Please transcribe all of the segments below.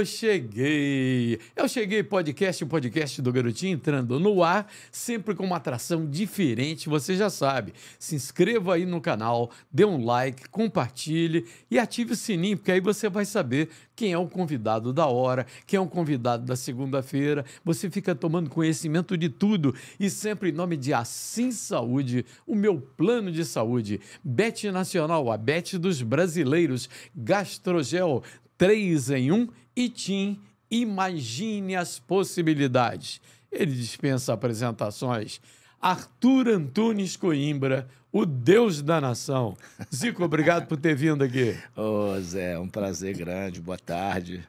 Eu cheguei! Eu cheguei, podcast, o podcast do Garotinho entrando no ar, sempre com uma atração diferente, você já sabe. Se inscreva aí no canal, dê um like, compartilhe e ative o sininho, porque aí você vai saber quem é o convidado da hora, quem é o convidado da segunda-feira. Você fica tomando conhecimento de tudo e sempre em nome de Assim Saúde, o meu plano de saúde. Bet Nacional, a Bet dos brasileiros, Gastrogel, 3 em 1 e Tim imagine as possibilidades. Ele dispensa apresentações. Arthur Antunes Coimbra, o Deus da nação. Zico, obrigado por ter vindo aqui. Ô, Zé, é um prazer grande. Boa tarde.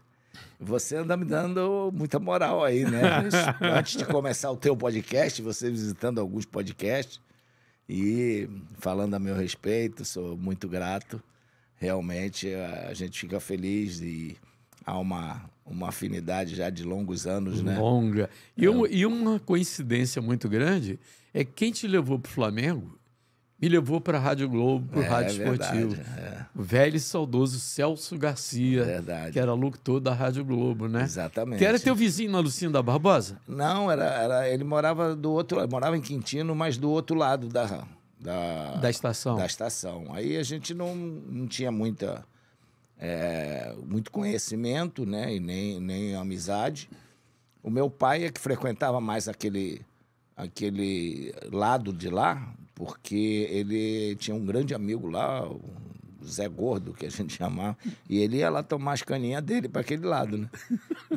Você anda me dando muita moral aí, né? Antes de começar o teu podcast, você visitando alguns podcasts e falando a meu respeito, sou muito grato. Realmente a gente fica feliz e de há uma, uma afinidade já de longos anos, né? Longa. E, é. um, e uma coincidência muito grande é quem te levou para o Flamengo me levou para a Rádio Globo, para o é, Rádio Esportivo. Verdade, é. O velho e saudoso Celso Garcia, verdade. que era locutor da Rádio Globo, né? Exatamente. Que era teu vizinho na Lucinda Barbosa? Não, era, era ele morava do outro morava em Quintino, mas do outro lado da, da, da estação. Da estação. Aí a gente não, não tinha muita é, muito conhecimento, né? E nem, nem amizade. O meu pai é que frequentava mais aquele, aquele lado de lá, porque ele tinha um grande amigo lá, o Zé Gordo, que a gente chamava, e ele ia lá tomar as caninhas dele para aquele lado, né?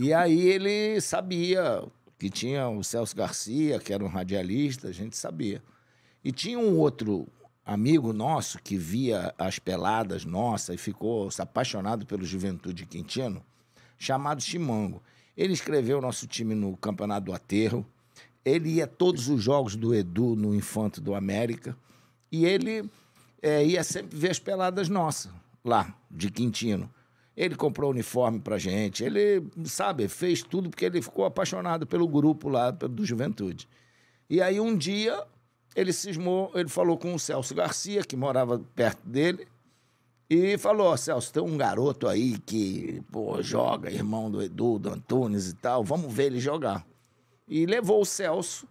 E aí ele sabia que tinha o Celso Garcia, que era um radialista, a gente sabia. E tinha um outro amigo nosso que via as peladas nossas e ficou apaixonado pelo Juventude Quintino, chamado Chimango. Ele escreveu o nosso time no Campeonato do Aterro. Ele ia todos os jogos do Edu no Infanto do América. E ele é, ia sempre ver as peladas nossas lá, de Quintino. Ele comprou uniforme pra gente. Ele, sabe, fez tudo porque ele ficou apaixonado pelo grupo lá do Juventude. E aí um dia ele cismou, ele falou com o Celso Garcia, que morava perto dele, e falou: oh, Celso, tem um garoto aí que pô, joga, irmão do Edu, do Antunes e tal, vamos ver ele jogar. E levou o Celso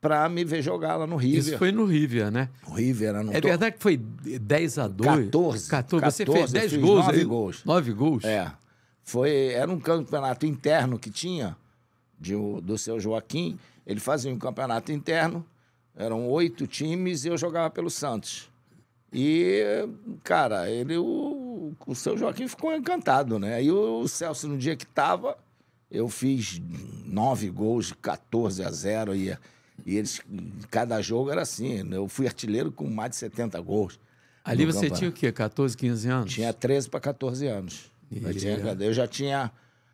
para me ver jogar lá no River. Isso foi no River, né? No River, era né? no É tô... verdade que foi 10 a 2 14. 14. Você 14, fez 10 gols 9 aí. É gols. 9 gols? É. Foi, era um campeonato interno que tinha de, do seu Joaquim. Ele fazia um campeonato interno eram oito times e eu jogava pelo Santos. E, cara, ele, o, o seu Joaquim ficou encantado, né? Aí o Celso, no dia que tava, eu fiz nove gols 14 a 0 e, e eles, cada jogo era assim. Né? Eu fui artilheiro com mais de 70 gols. Ali você campeonato. tinha o quê? 14, 15 anos? Tinha 13 para 14 anos. E... Eu, tinha, eu já tinha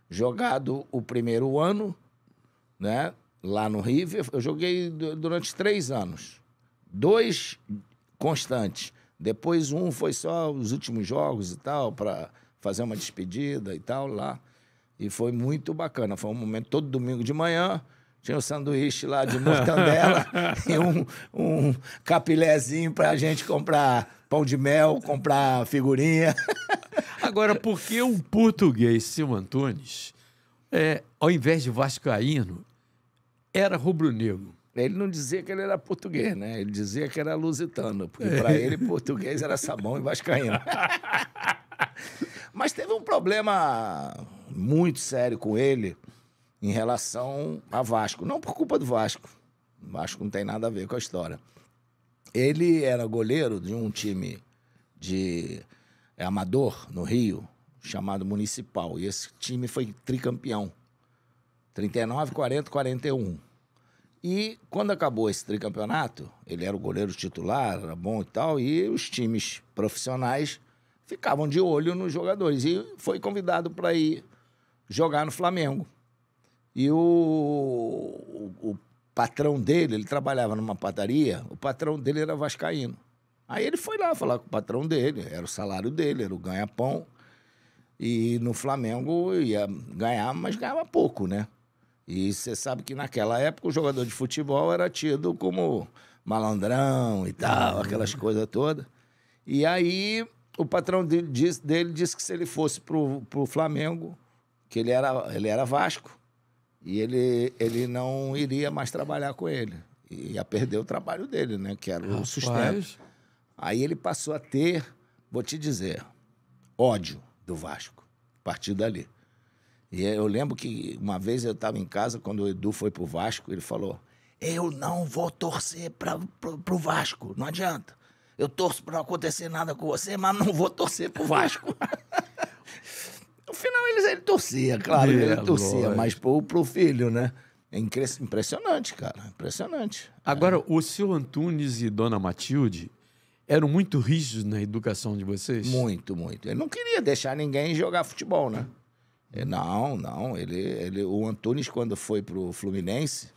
jogado o primeiro ano, né? lá no River, eu joguei durante três anos. Dois constantes. Depois um foi só os últimos jogos e tal, para fazer uma despedida e tal lá. E foi muito bacana. Foi um momento todo domingo de manhã. Tinha um sanduíche lá de mortandela e um, um capilézinho para a gente comprar pão de mel, comprar figurinha. Agora, por que um português, Silvio Antunes, é, ao invés de vascaíno, era rubro-negro. Ele não dizia que ele era português, né? Ele dizia que era lusitano, porque para é. ele português era sabão e vascaíno. Mas teve um problema muito sério com ele em relação a Vasco. Não por culpa do Vasco. O Vasco não tem nada a ver com a história. Ele era goleiro de um time de amador no Rio, chamado Municipal. E esse time foi tricampeão. 39, 40, 41. E quando acabou esse tricampeonato, ele era o goleiro titular, era bom e tal, e os times profissionais ficavam de olho nos jogadores. E foi convidado para ir jogar no Flamengo. E o, o, o, patrão dele, ele trabalhava numa padaria, o patrão dele era vascaíno. Aí ele foi lá falar com o patrão dele, era o salário dele, era o ganha-pão. E no Flamengo ia ganhar, mas ganhava pouco, né? E você sabe que naquela época o jogador de futebol era tido como malandrão e tal, uhum. aquelas coisas todas. E aí o patrão dele disse, dele disse que se ele fosse pro, pro Flamengo, que ele era, ele era Vasco, e ele, ele não iria mais trabalhar com ele. E ia perder o trabalho dele, né? Que era o Rapaz. sustento. Aí ele passou a ter, vou te dizer, ódio do Vasco, a partir dali. E é, eu lembro que uma vez eu estava em casa, quando o Edu foi pro Vasco, ele falou: Eu não vou torcer para pro, Vasco, não adianta. Eu torço para não acontecer nada com você, mas não vou torcer pro Vasco. no final eles, ele torcia, claro, ele é, torcia, mais mas pro, filho, né? É impressionante, cara, impressionante. Agora, é. o seu Antunes e Dona Matilde eram muito rígidos na educação de vocês? Muito, muito. Ele não queria deixar ninguém jogar futebol, né? É, não, não. Ele, ele, o Antunes, quando foi para o Fluminense,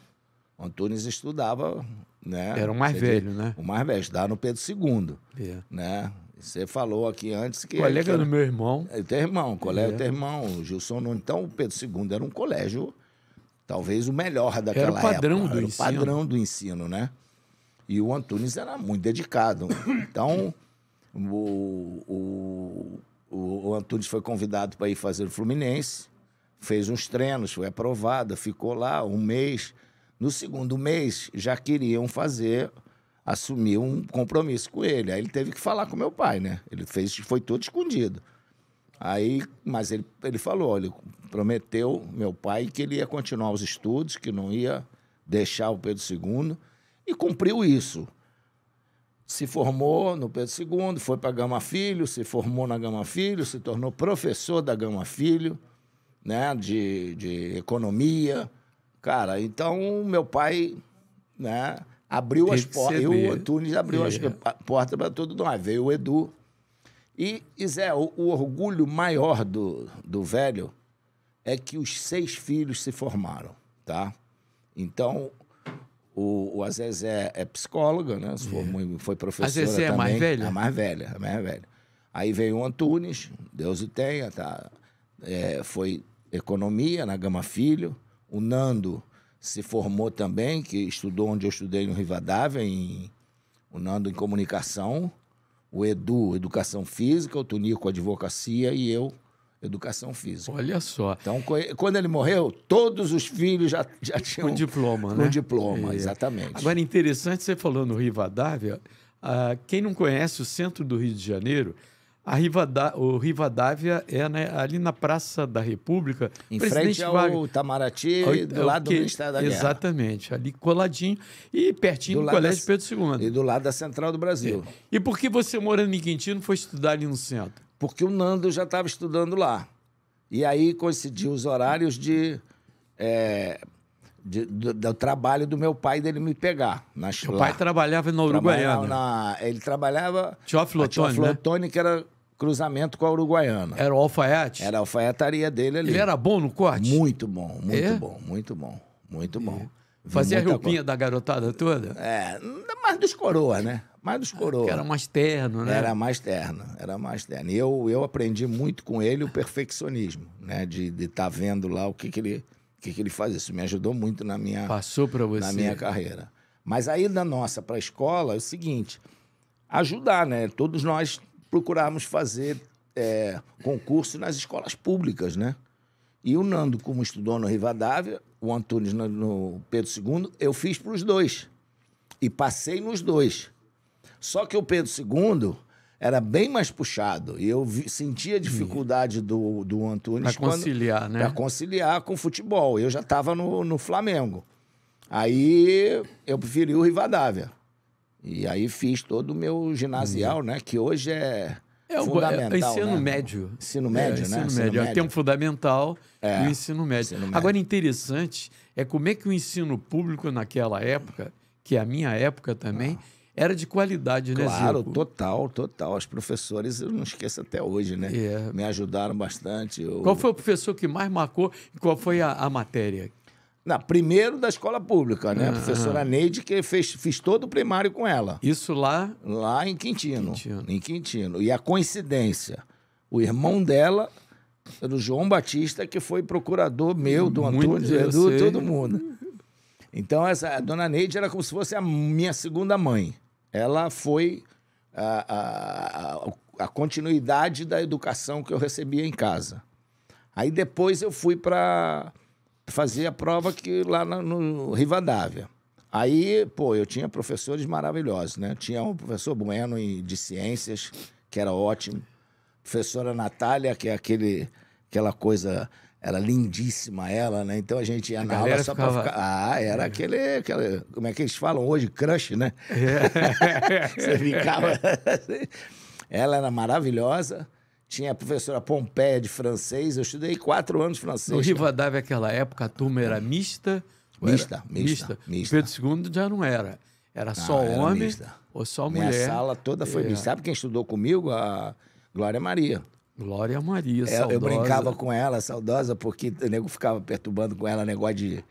o Antunes estudava, né? Era o mais Você velho, diz, né? O mais velho, estudava no Pedro II, yeah. É. né? Você falou aqui antes que... Colega era, do meu irmão. É, teu irmão, colega yeah. teu irmão, o Gilson Nunes. Então, o Pedro II era um colégio, talvez o melhor daquela época. Era o padrão época. do era ensino. o padrão do ensino, né? E o Antunes era muito dedicado. Então, o, o o, o Antunes foi convidado para ir fazer o Fluminense, fez uns treinos, foi aprovado, ficou lá um mês. No segundo mês, já queriam fazer, assumir um compromisso com ele. Aí ele teve que falar com meu pai, né? Ele fez, foi todo escondido. Aí, mas ele, ele falou, ele prometeu, meu pai, que ele ia continuar os estudos, que não ia deixar o Pedro II, e cumpriu isso se formou no Pedro II, foi para Gama Filho, se formou na Gama Filho, se tornou professor da Gama Filho, né, de, de economia. Cara, então meu pai, né, abriu as portas, o Antunes abriu as é. portas para todo nós. Veio o Edu. E, e Zé, o, o orgulho maior do, do velho é que os seis filhos se formaram, tá? Então, o, o Azezé é, é psicóloga, né? Se formou, é. yeah. foi professora Azezé é também. é mais velha? A mais velha, a mais velha. Aí veio o Antunes, Deus o tenha, tá? É, foi economia na Gama Filho. O Nando se formou também, que estudou onde eu estudei no Rivadavia, em, o Nando em comunicação, o Edu, educação física, o Tunico, advocacia e eu, educação física. Olha só. Então, quando ele morreu, todos os filhos já, já tinham. Um diploma, um né? Um diploma, é. exatamente. Agora, interessante você falando no Rivadavia. Ah, quem não conhece o centro do Rio de Janeiro, a Rivadá, o Rivadavia é né, ali na Praça da República. Em frente ao Vargas, Itamaraty, ao, do é lado que, do Ministério da Guerra. Exatamente, ali coladinho e pertinho do, do Colégio da, Pedro II. E do lado da Central do Brasil. É. E por que você, morando em Quintino, foi estudar ali no centro? porque o Nando já estava estudando lá. E aí coincidiu os horários de, é, de do, do, trabalho do meu pai dele me pegar. na escola. meu pai trabalhava na Uruguaiana. Trabalhava na, ele trabalhava... Teófilo Otoni, né? que era cruzamento com a Uruguaiana. Era o alfaiate? Era a alfaiataria dele ali. Ele era bom no corte? Muito bom, muito é? bom, muito bom, muito bom. É. Fazia a roupinha co... da garotada toda? É, mas dos coroas, né? mais dos é, coroas. Que era mais terno, né? Era mais terno, era mais terno. E eu, eu aprendi muito com ele o perfeccionismo, né? De estar de tá vendo lá o que, que ele que, que ele faz. Isso me ajudou muito na minha passou para você na minha carreira. Mas aí da nossa para a escola é o seguinte, ajudar, né? Todos nós procuramos fazer é, concurso nas escolas públicas, né? E o Nando, como estudou no Rivadavia, o Antunes no, no Pedro II, eu fiz para os dois. E passei nos dois. Só que o Pedro II era bem mais puxado. E eu vi, sentia a dificuldade do, do Antunes. Para conciliar, quando, né? Para conciliar com o futebol. Eu já estava no, no Flamengo. Aí eu preferi o Rivadavia. E aí fiz todo o meu ginasial, hum. né? Que hoje é. É, é fundamental, é, ensino né? médio. Ensino é, médio, é, ensino né? Ensino médio. É o tempo fundamental é. e o ensino médio. ensino médio. Agora, interessante é como é que o ensino público naquela época, que é a minha época também, ah era de qualidade, né, Claro, Zico? total, total. Os professores, eu não esqueço até hoje, né? É. Me ajudaram bastante. Eu... Qual foi o professor que mais marcou e qual foi a, a matéria? Na primeiro da escola pública, né? Ah. A professora ah. Neide, que fez, fiz todo o primário com ela. Isso lá? Lá em Quintino, Quintino. Em Quintino. E a coincidência, o irmão dela era o João Batista, que foi procurador meu, do Muito Antônio, do, todo mundo. Então, essa, a dona Neide era como se fosse a minha segunda mãe ela foi a, a, a continuidade da educação que eu recebia em casa. Aí depois eu fui para fazer a prova que lá no, no Rivadavia. Aí, pô, eu tinha professores maravilhosos, né? Tinha um professor Bueno de ciências, que era ótimo. Professora Natália, que é aquele, aquela coisa era lindíssima ela, né? Então a gente ia a na aula só ficava... pra ficar. Ah, era é. aquele, aquele. Como é que eles falam hoje? Crush, né? É. Você ficava. Assim. ela era maravilhosa. Tinha a professora Pompeia de francês. Eu estudei quatro anos francês. No Rivadavia, naquela época, a turma era mista. Mista, era? mista, mista. mista. Pedro II já não era. Era só homem era ou só mulher. Minha sala toda foi é. mista. Sabe quem estudou comigo? A Glória Maria. Glória Maria, é, saudosa. Eu brincava com ela, saudosa, porque o nego ficava perturbando com ela negócio de,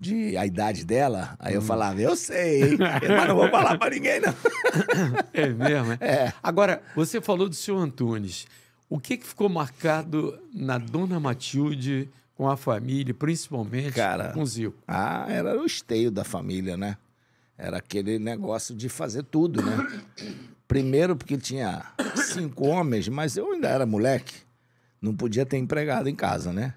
de a idade dela. Aí hum. eu falava, eu sei, mas não vou falar para ninguém, não. É mesmo? É? é. Agora, você falou do senhor Antunes. O que, que ficou marcado na Dona Matilde com a família, principalmente Cara, com o Zico? Ah, era o esteio da família, né? Era aquele negócio de fazer tudo, né? Primeiro, porque tinha cinco homens, mas eu ainda era moleque. Não podia ter empregado em casa, né?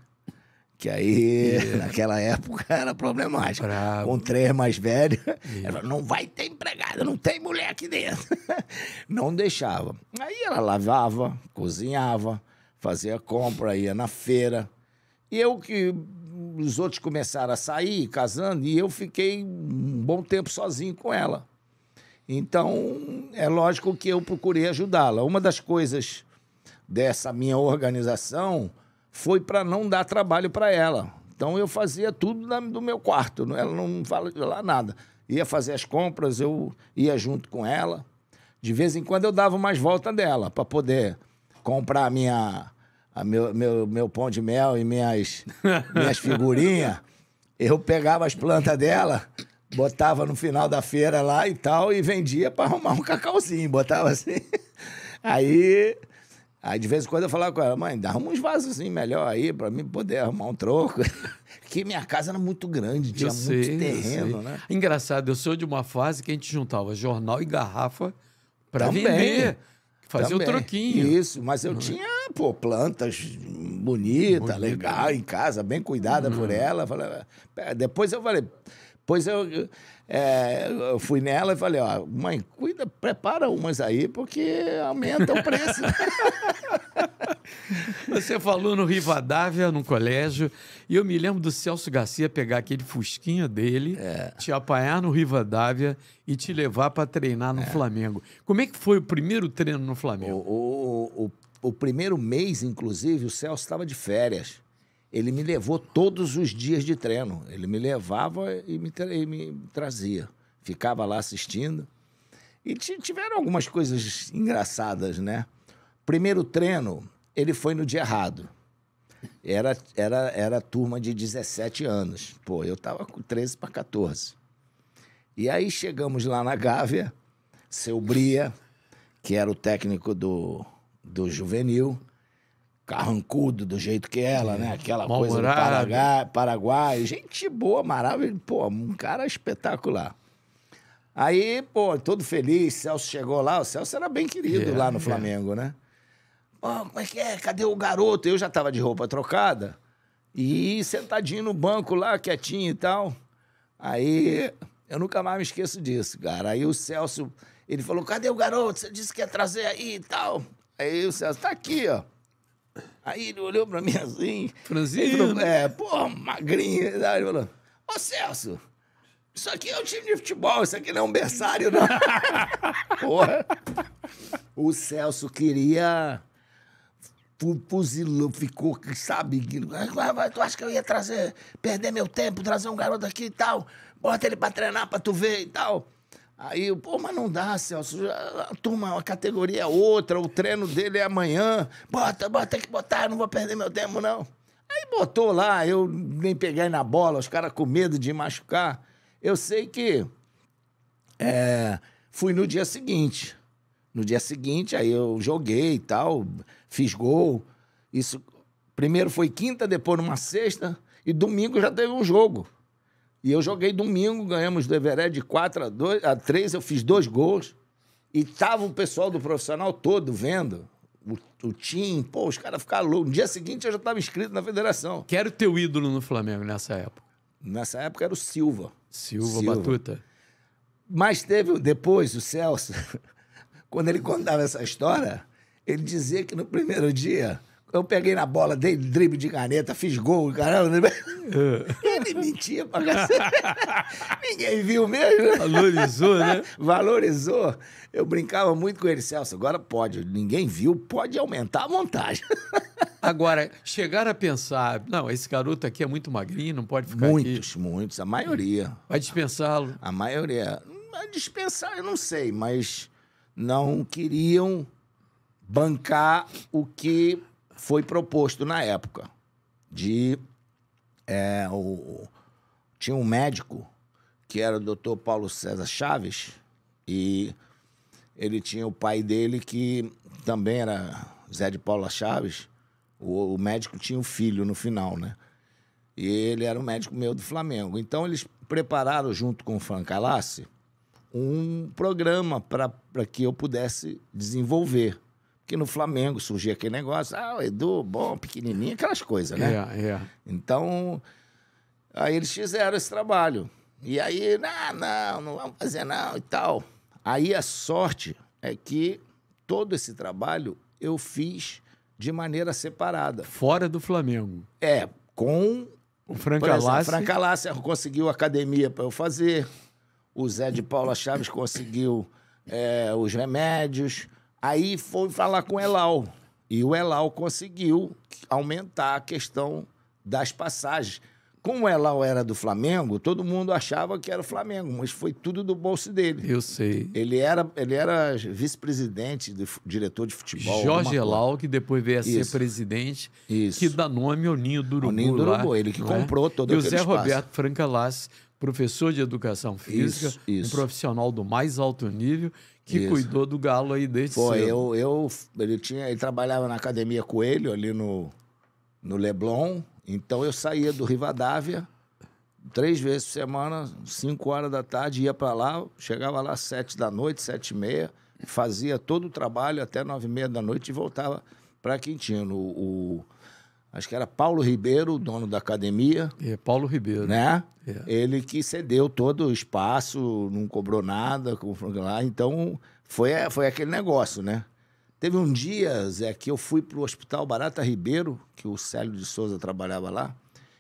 Que aí, yeah. naquela época, era problemático. Bravo. Com três mais velhos, yeah. ela não vai ter empregada, não tem mulher aqui dentro. não deixava. Aí ela lavava, cozinhava, fazia compra, ia na feira. E eu que os outros começaram a sair, casando, e eu fiquei um bom tempo sozinho com ela. Então, é lógico que eu procurei ajudá-la. Uma das coisas dessa minha organização foi para não dar trabalho para ela. Então, eu fazia tudo na, do meu quarto, é? ela não fala lá nada. Ia fazer as compras, eu ia junto com ela. De vez em quando eu dava mais volta dela para poder comprar minha, a meu, meu, meu pão de mel e minhas, minhas figurinhas. Eu pegava as plantas dela botava no final da feira lá e tal, e vendia para arrumar um cacauzinho, botava assim. Aí, aí de vez em quando eu falava com ela, mãe, dá uns vasos assim melhor aí para mim poder arrumar um troco. que minha casa era muito grande, tinha eu muito sei, terreno, né? Engraçado, eu sou de uma fase que a gente juntava jornal e garrafa para vender. Fazer o troquinho. Isso, mas eu uhum. tinha, pô, plantas bonitas, legal, em casa, bem cuidada uhum. por ela. Falei, depois eu falei, Pois eu, é, eu fui nela e falei, ó, mãe, cuida, prepara umas aí, porque aumenta o preço. Você falou no Rivadavia, num colégio, e eu me lembro do Celso Garcia pegar aquele fusquinha dele, é. te apanhar no Rivadavia e te levar para treinar no é. Flamengo. Como é que foi o primeiro treino no Flamengo? O, o, o, o primeiro mês, inclusive, o Celso estava de férias ele me levou todos os dias de treino. Ele me levava e me, e me trazia. Ficava lá assistindo. E tiveram algumas coisas engraçadas, né? Primeiro treino, ele foi no dia errado. Era, era, era turma de 17 anos. Pô, eu tava com 13 para 14. E aí chegamos lá na Gávea, seu Bria, que era o técnico do, do juvenil, carrancudo do jeito que ela, é. né? Aquela Mal coisa morado. do Paraguai, Paraguai. Gente boa, maravilha, Pô, um cara espetacular. Aí, pô, todo feliz, Celso chegou lá. O Celso era bem querido é, lá no é. Flamengo, é. né? Pô, como é que é? Cadê o garoto? Eu já tava de roupa trocada. E sentadinho no banco lá, quietinho e tal. Aí, eu nunca mais me esqueço disso, cara. Aí o Celso, ele falou, cadê o garoto? Você disse que ia trazer aí e tal. Aí o Celso, tá aqui, ó. Aí ele olhou pra mim assim. Franzinho? Né? é, pô, magrinho. Ele falou: Ô Celso, isso aqui é um time de futebol, isso aqui não é um berçário, não. Porra. O Celso queria. Fuzilou, ficou, sabe? Tu acha que eu ia trazer, perder meu tempo, trazer um garoto aqui e tal? Bota ele pra treinar pra tu ver e tal. Aí, pô, mas não dá, Celso. A turma, a categoria é outra, o treino dele é amanhã. Bota, bota, tem que botar, não vou perder meu tempo, não. Aí botou lá, eu nem peguei na bola, os caras com medo de machucar. Eu sei que é, fui no dia seguinte. No dia seguinte, aí eu joguei e tal, fiz gol. Isso primeiro foi quinta, depois numa sexta, e domingo já teve um jogo. E eu joguei domingo, ganhamos do Everé de 4 a, 2, a 3, eu fiz dois gols. E tava o pessoal do profissional todo vendo. O, o time, pô, os caras ficaram loucos. No dia seguinte eu já estava inscrito na federação. Quem era o teu ídolo no Flamengo nessa época? Nessa época era o Silva. Silva, Silva. Batuta. Mas teve depois o Celso, quando ele contava essa história, ele dizia que no primeiro dia eu peguei na bola, dei drible de caneta, fiz gol, caramba. Né? É. Ele mentia pra cacete. Ninguém viu mesmo. Valorizou, né? Valorizou. Eu brincava muito com ele, Celso. Agora pode. Ninguém viu, pode aumentar a montagem. Agora, chegar a pensar, não, esse garoto aqui é muito magrinho, não pode ficar muitos, aqui. Muitos, muitos, a maioria. Vai dispensá-lo. A maioria. Dispensar, eu não sei, mas não queriam bancar o que foi proposto na época de. É, o, tinha um médico que era o doutor Paulo César Chaves, e ele tinha o pai dele que também era Zé de Paula Chaves. O, o médico tinha um filho no final, né? E ele era um médico meu do Flamengo. Então eles prepararam, junto com o Fran Calassi um programa para que eu pudesse desenvolver que no Flamengo surgia aquele negócio, ah, o Edu, bom, pequenininho, aquelas coisas, né? Yeah, é, yeah. É. Então, aí eles fizeram esse trabalho. E aí, não, não, não vamos fazer não e tal. Aí a sorte é que todo esse trabalho eu fiz de maneira separada. Fora do Flamengo. É, com... O Franca Lassi. Franca Lassi conseguiu academia para eu fazer. O Zé de Paula Chaves conseguiu é, os remédios. Aí foi falar com o Elal. E o Elal conseguiu aumentar a questão das passagens. Como o Elal era do Flamengo, todo mundo achava que era o Flamengo, mas foi tudo do bolso dele. Eu sei. Ele era, ele era vice-presidente, diretor de futebol. Jorge Elal, que depois veio a Isso. ser presidente, Isso. que dá nome ao Ninho do Urubu. O Ninho do Urubu, lá, ele que né? comprou é? todo aquele espaço. E o Zé Roberto Lassi, professor de educação física, isso, isso. um profissional do mais alto nível que isso. cuidou do Galo aí desde Pô, cedo. Eu, eu, ele tinha, ele trabalhava na academia Coelho ali no no Leblon, então eu saía do Rivadavia três vezes por semana, cinco horas da tarde ia para lá, chegava lá às sete da noite, sete e meia, fazia todo o trabalho até nove e meia da noite e voltava para Quintino. O, o acho que era Paulo Ribeiro, dono da academia. É, Paulo Ribeiro. Né? É. Ele que cedeu todo o espaço, não cobrou nada como o lá. Então, foi, foi aquele negócio, né? Teve um dia, Zé, que eu fui para o Hospital Barata Ribeiro, que o Célio de Souza trabalhava lá.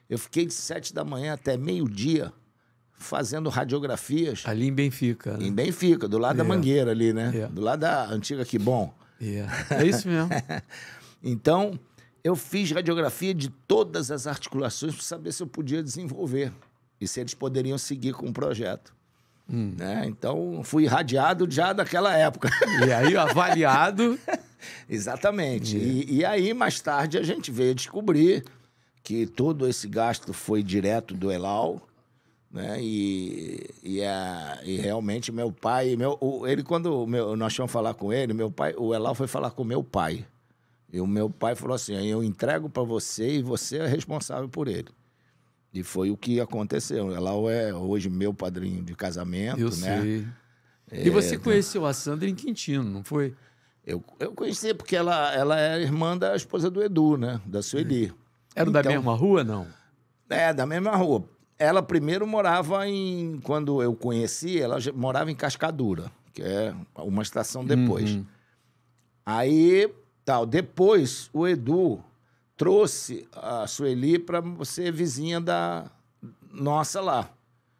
Eu fiquei de sete da manhã até meio-dia fazendo radiografias. Ali em Benfica. Né? Em Benfica, do lado é. da Mangueira ali, né? É. Do lado da antiga Quibom. É, é isso mesmo. então, eu fiz radiografia de todas as articulações para saber se eu podia desenvolver e se eles poderiam seguir com o projeto. Hum. Né? Então, fui irradiado já daquela época. E aí, avaliado. Exatamente. E, e, aí, mais tarde, a gente veio descobrir que todo esse gasto foi direto do Elal. Né? E, e, a, e realmente, meu pai. Meu, o, ele, quando meu, nós fomos falar com ele, meu pai, o Elal foi falar com meu pai. E o meu pai falou assim: eu entrego para você e você é responsável por ele. E foi o que aconteceu. Ela é hoje meu padrinho de casamento, eu né? Sei. E é, você né? conheceu a Sandra em Quintino, não foi? Eu, eu conheci porque ela, ela é irmã da esposa do Edu, né? Da Sueli. É. Era então, da mesma rua, não? É, da mesma rua. Ela primeiro morava em. Quando eu conheci, ela morava em Cascadura, que é uma estação depois. Uhum. Aí tal. Depois, o Edu trouxe a Sueli para ser vizinha da nossa lá.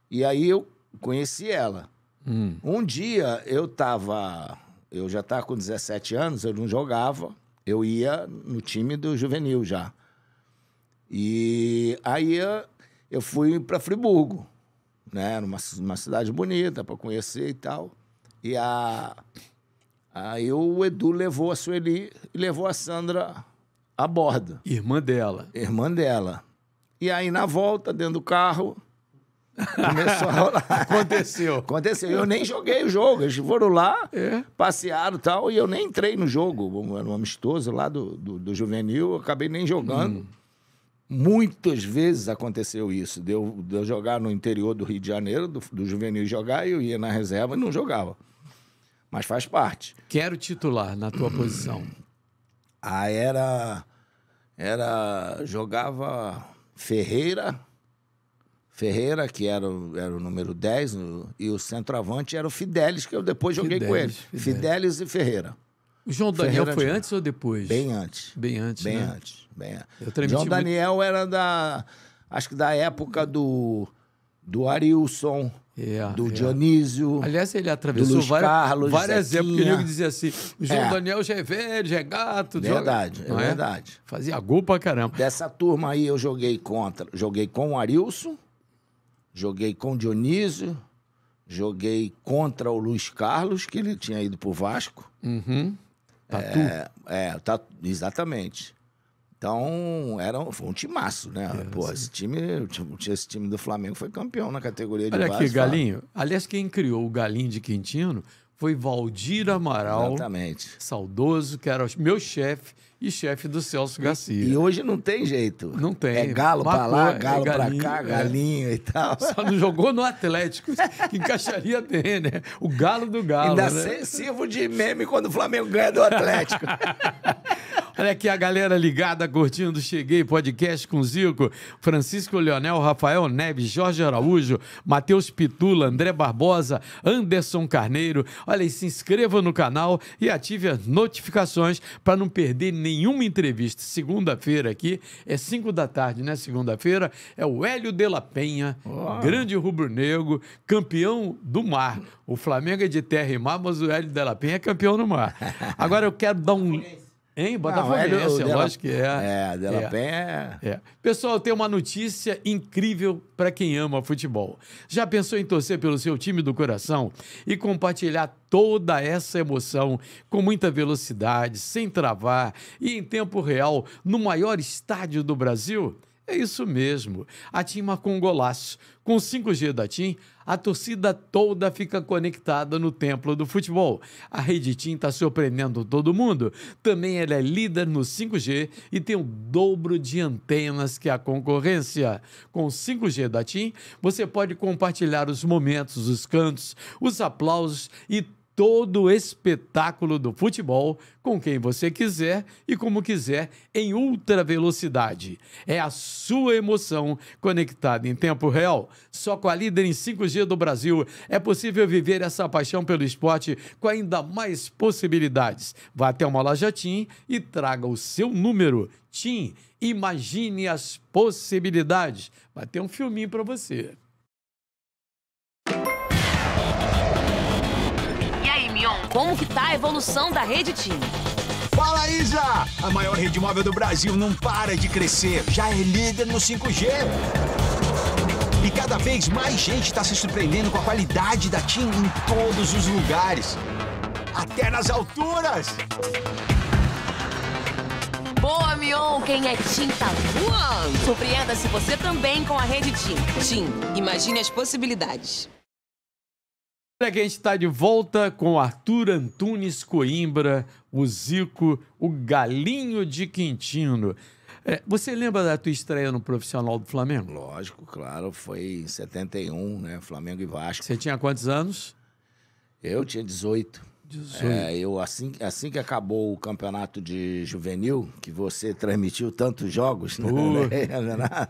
E aí eu conheci ela. Hum. Um dia eu tava, eu já estava com 17 anos, eu não jogava, eu ia no time do juvenil já. E aí eu fui para Friburgo, né, numa, numa cidade bonita para conhecer e tal. E a Aí o Edu levou a Sueli e levou a Sandra a bordo. Irmã dela. Irmã dela. E aí, na volta, dentro do carro, começou a rolar. Aconteceu. Aconteceu. Eu nem joguei o jogo. Eles foram lá, é. passearam e tal, e eu nem entrei no jogo. Era um amistoso lá do, do, do juvenil, eu acabei nem jogando. Hum. Muitas vezes aconteceu isso. Deu de eu jogar no interior do Rio de Janeiro, do, do juvenil jogar, e eu ia na reserva e não jogava mas faz parte. Quero titular na tua posição. Ah, era. Era. Jogava Ferreira. Ferreira, que era o, era o número 10, no, e o centroavante era o Fidelis, que eu depois joguei Fidelis, com ele. Fidelis. Fidelis e Ferreira. O João Daniel Ferreira foi de... antes ou depois? Bem antes. Bem antes. Bem né? antes. Bem antes. João Daniel muito... era da. Acho que da época do. Do Arilson Yeah, é, do é. Dionísio. Aliás, ele atravessou vários Carlos, várias épocas. Ele dizia assim: o João é. Daniel já é velho, já é gato. Verdade, joga... é, é verdade. Fazia gol pra caramba. Dessa turma aí eu joguei contra. Joguei com o Arilson, joguei com o Dionísio, joguei contra o Luiz Carlos, que ele tinha ido pro Vasco. Uhum. Tatu. É, é tatu, exatamente. Então, era um, foi um timaço, né? É, Pô, esse time, esse time do Flamengo foi campeão na categoria de Olha base. Olha aqui, Galinho. Fala. Aliás, quem criou o Galinho de Quintino foi Valdir Amaral. Exatamente. Saudoso, que era meu chefe e chefe do Celso Garcia. E, hoje não tem jeito. Não tem. É galo para lá, é galo é para cá, galinho é. e tal. Só não jogou no Atlético, que encaixaria bem, né? O galo do galo. Ainda né? sirvo de meme quando o Flamengo ganha do Atlético. Olha aqui a galera ligada, curtindo Cheguei Podcast com Zico, Francisco Leonel, Rafael Neves, Jorge Araújo, Matheus Pitula, André Barbosa, Anderson Carneiro. Olha aí, se inscreva no canal e ative as notificações para não perder nenhum nenhuma entrevista. Segunda-feira aqui, é 5 da tarde, né? Segunda-feira, é o Hélio de la Penha, oh. grande rubro-negro, campeão do mar. O Flamengo é de terra e mar, mas o Hélio de la Penha é campeão no mar. Agora eu quero dar um. Hein? Botafogo, é, é lógico que é. É, Dela é. Penha é. é. Pessoal, tem uma notícia incrível para quem ama futebol. Já pensou em torcer pelo seu time do coração e compartilhar toda essa emoção com muita velocidade, sem travar e em tempo real no maior estádio do Brasil? É isso mesmo. A TIM marcou um golaço. Com 5G da TIM, a torcida toda fica conectada no templo do futebol. A Rede TIM está surpreendendo todo mundo. Também ela é líder no 5G e tem o dobro de antenas que a concorrência. Com o 5G da TIM, você pode compartilhar os momentos, os cantos, os aplausos e todo o espetáculo do futebol com quem você quiser e como quiser em ultra velocidade. É a sua emoção conectada em tempo real. Só com a líder em 5G do Brasil é possível viver essa paixão pelo esporte com ainda mais possibilidades. Vá até uma loja TIM e traga o seu número. TIM, imagine as possibilidades. Vai ter um filminho para você. Como que tá a evolução da rede TIM? Fala Isa! A maior rede móvel do Brasil não para de crescer, já é líder no 5G. E cada vez mais gente está se surpreendendo com a qualidade da TIM em todos os lugares. Até nas alturas! Boa, Mion! Quem é TIM tá voando! Surpreenda-se você também com a rede TIM. TIM, imagine as possibilidades. Olha que a gente está de volta com Arthur Antunes Coimbra, o Zico, o Galinho de Quintino. É, você lembra da tua estreia no profissional do Flamengo? Lógico, claro, foi em 71, né? Flamengo e Vasco. Você tinha quantos anos? Eu tinha 18. 18. É, eu, assim, assim que acabou o campeonato de juvenil, que você transmitiu tantos jogos, uh. né?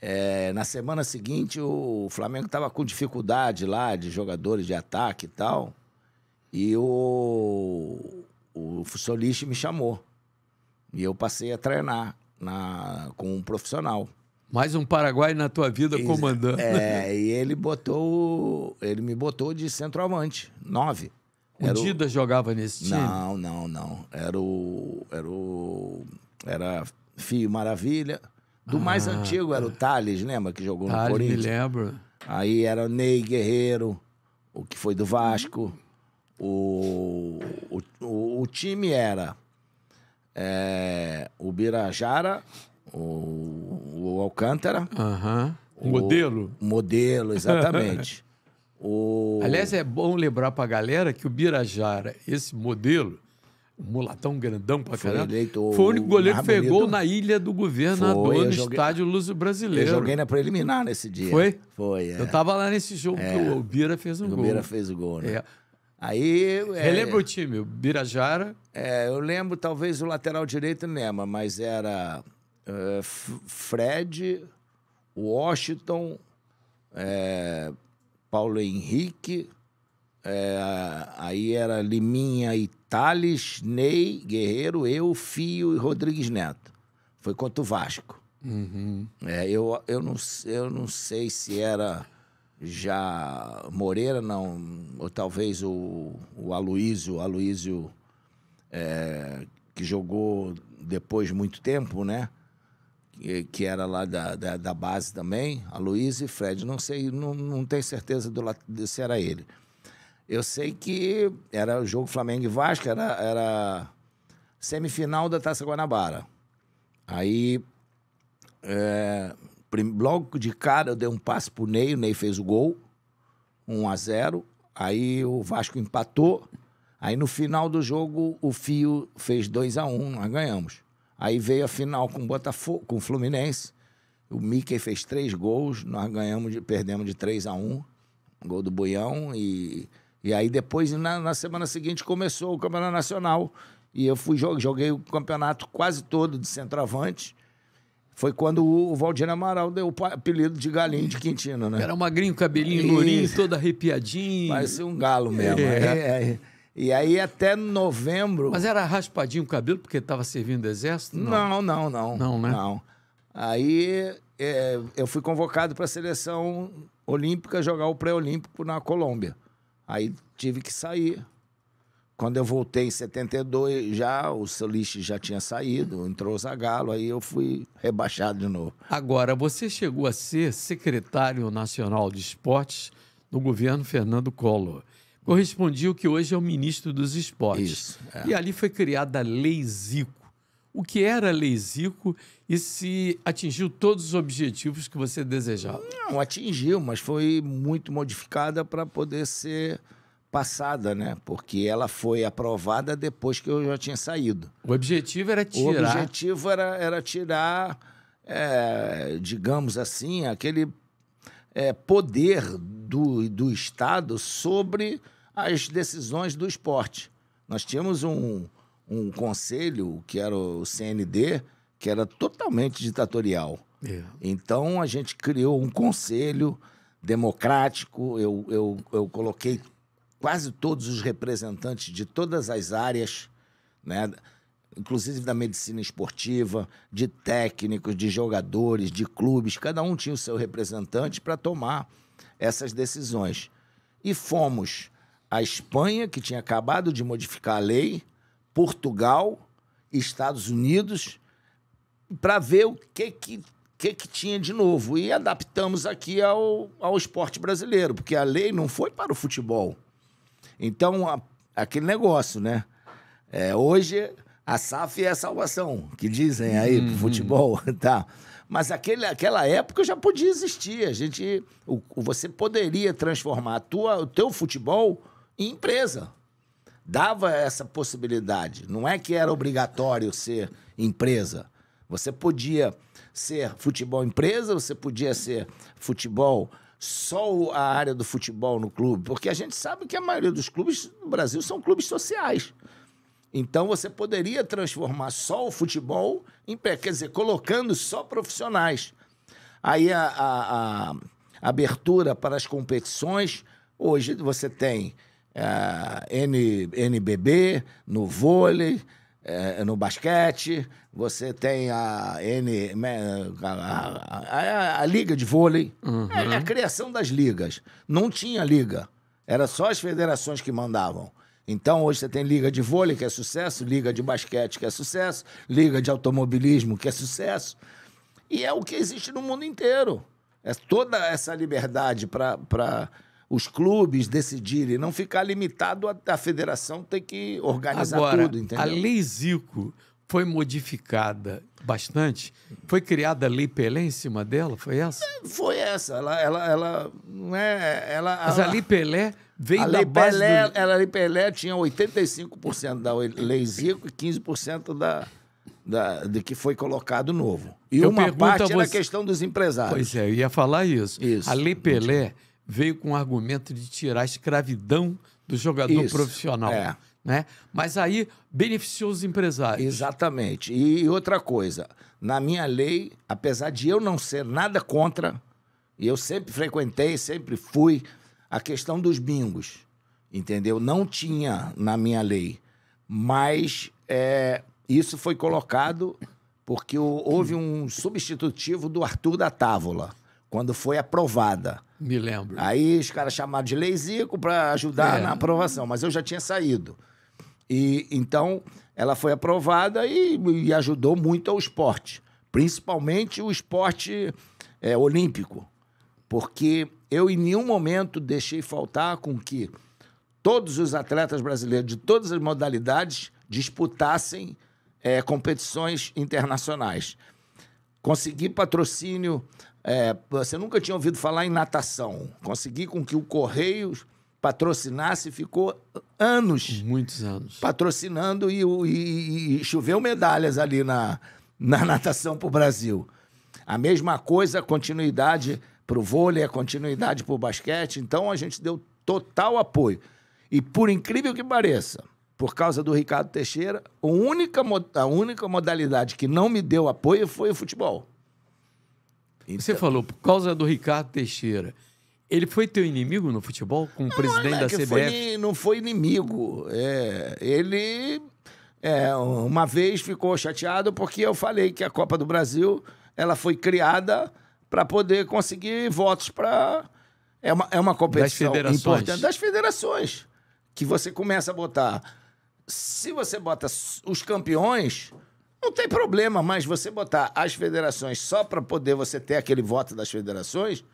É, na semana seguinte, o Flamengo estava com dificuldade lá de jogadores de ataque e tal. E o, o me chamou. E eu passei a treinar na, com um profissional. Mais um Paraguai na tua vida comandando. É, e ele botou. Ele me botou de centroavante, nove. O Dida o... jogava nesse time? Não, não, não. Era o. Era o. Era Fio Maravilha. Do ah, mais antigo era o tá. Thales, lembra? Que jogou no Corinthians. me lembro. Aí era o Ney Guerreiro, o que foi do Vasco. O, o, o, o time era é, o Birajara, o, o Alcântara. Aham. Modelo? Modelo, exatamente. o... Aliás, é bom lembrar pra galera que o Birajara, esse modelo, um mulatão grandão pra caramba. Foi, eleito foi o único goleiro que fez gol na ilha do governador foi, no joguei, estádio luso Brasileiro. Eu joguei na preliminar nesse dia. Foi? Foi, é. Eu tava lá nesse jogo é. que o Bira fez um o gol. O Bira né? fez o gol, né? É. Aí... É, lembra o time, o Birajara? É, eu lembro, talvez o lateral direito não lembra, mas era uh, Fred, Washington, eh, Paulo Henrique, é, aí era Liminha e Thales, Ney, Guerreiro, eu, Fio e Rodrigues Neto. Foi contra o Vasco. Uhum. É, eu, eu, não, eu não sei se era já Moreira, não, ou talvez o, o Aloísio, Aloísio é, que jogou depois muito tempo, né? Que, que era lá da, da, da base também, Aloísio e Fred. Não sei, não, não tenho certeza do, se era ele. Eu sei que era o jogo Flamengo e Vasco, era, era semifinal da Taça Guanabara. Aí, é, logo de cara, eu dei um passe pro Ney, o Ney fez o gol, 1 a 0 Aí o Vasco empatou. Aí no final do jogo, o Fio fez 2 a 1 nós ganhamos. Aí veio a final com o Botafogo, com o Fluminense. O Mickey fez três gols, nós ganhamos, perdemos de 3 a 1 Gol do Boião e e aí depois, na, na semana seguinte, começou o Campeonato Nacional. E eu fui joguei o campeonato quase todo de centroavante. Foi quando o Valdir Amaral deu o apelido de galinho de Quintino, né? Era magrinho, cabelinho lourinho, todo arrepiadinho. Parecia um galo mesmo. É. Né? é. É. E aí até novembro... Mas era raspadinho o cabelo porque estava servindo do exército? Não, não, não. Não, não né? Não. Aí é, eu fui convocado para a seleção olímpica jogar o pré-olímpico na Colômbia. Aí tive que sair. Quando eu voltei em 72, já o lixo já tinha saído, entrou o Zagallo, aí eu fui rebaixado de novo. Agora, você chegou a ser secretário nacional de esportes no governo Fernando Collor. Correspondia o que hoje é o ministro dos esportes. Isso, é. E ali foi criada a Lei Zico. O que era a Lei Zico e se atingiu todos os objetivos que você desejava? Não, atingiu, mas foi muito modificada para poder ser passada, né? Porque ela foi aprovada depois que eu já tinha saído. O objetivo era tirar. O objetivo era, era tirar, é, digamos assim, aquele é, poder do, do Estado sobre as decisões do esporte. Nós tínhamos um, um conselho, que era o CND, que era totalmente ditatorial. É. Então a gente criou um conselho democrático, eu, eu, eu coloquei quase todos os representantes de todas as áreas, né? inclusive da medicina esportiva, de técnicos, de jogadores, de clubes, cada um tinha o seu representante para tomar essas decisões. E fomos à Espanha, que tinha acabado de modificar a lei, Portugal, Estados Unidos para ver o que que, que que tinha de novo. E adaptamos aqui ao, ao esporte brasileiro, porque a lei não foi para o futebol. Então, a, aquele negócio, né? É, hoje, a SAF é a salvação, que dizem aí uhum. pro futebol, tá? Mas aquele, aquela época já podia existir. A gente, o, você poderia transformar a tua, o teu futebol em empresa. Dava essa possibilidade. Não é que era obrigatório ser empresa. Você podia ser futebol empresa, você podia ser futebol só a área do futebol no clube, porque a gente sabe que a maioria dos clubes no Brasil são clubes sociais. Então você poderia transformar só o futebol em pé, quer dizer, colocando só profissionais. Aí a, a, a abertura para as competições, hoje você tem eh, N, NBB no vôlei, é, no basquete, você tem a N. Né, a, a, a, a Liga de Vôlei. Uhum. É a uhum. criação das ligas. Não tinha liga. Era só as federações que mandavam. Então, hoje você tem liga de vôlei, que é sucesso, liga de basquete, que é sucesso, liga de automobilismo, que é sucesso. E é o que existe no mundo inteiro. É toda essa liberdade para os clubes decidirem, não ficar limitado a, a federação ter que organizar Agora, tudo, entendeu? A Lei Zico foi modificada bastante? Foi criada a Lei Pelé em cima dela? Foi essa? É, foi essa. Ela, ela, ela é, Ela, Mas ela, a Lei Pelé veio a da Lei base Pelé, do... A Lei Pelé tinha 85% da Lei Zico e 15% da. Da, de que foi colocado novo. E eu uma parte você... a questão dos empresários. Pois é, eu ia falar isso. isso. A Lei Pelé, veio com o argumento de tirar a escravidão do jogador Isso, profissional. É. Né? Mas aí beneficiou os empresários. Exatamente. E outra coisa, na minha lei, apesar de eu não ser nada contra, e eu sempre frequentei, sempre fui, a questão dos bingos, entendeu? Não tinha na minha lei, mas é, isso foi colocado porque houve um substitutivo do Arthur da Távola quando foi aprovada. Me lembro. Aí os caras chamaram de Leizico para ajudar é. na aprovação, mas eu já tinha saído. E então ela foi aprovada e, e ajudou muito ao esporte, principalmente o esporte é, olímpico, porque eu em nenhum momento deixei faltar com que todos os atletas brasileiros de todas as modalidades disputassem é, competições internacionais. Consegui patrocínio é, você nunca tinha ouvido falar em natação. Consegui com que o Correios patrocinasse, ficou anos. Muitos anos. Patrocinando e, e, e choveu medalhas ali na, na natação para o Brasil. A mesma coisa, continuidade para o vôlei, a continuidade para o basquete. Então a gente deu total apoio. E por incrível que pareça, por causa do Ricardo Teixeira, a única, a única modalidade que não me deu apoio foi o futebol. Então... Você falou, por causa do Ricardo Teixeira. Ele foi teu inimigo no futebol, como não, presidente não, é da CBF? Foi, não foi inimigo. É, ele é, uma vez ficou chateado porque eu falei que a Copa do Brasil ela foi criada para poder conseguir votos para é uma, é uma competição das importante das federações que você começa a botar. Se você bota os campeões, não tem problema, mas você botar as federações só para poder você ter aquele voto das federações.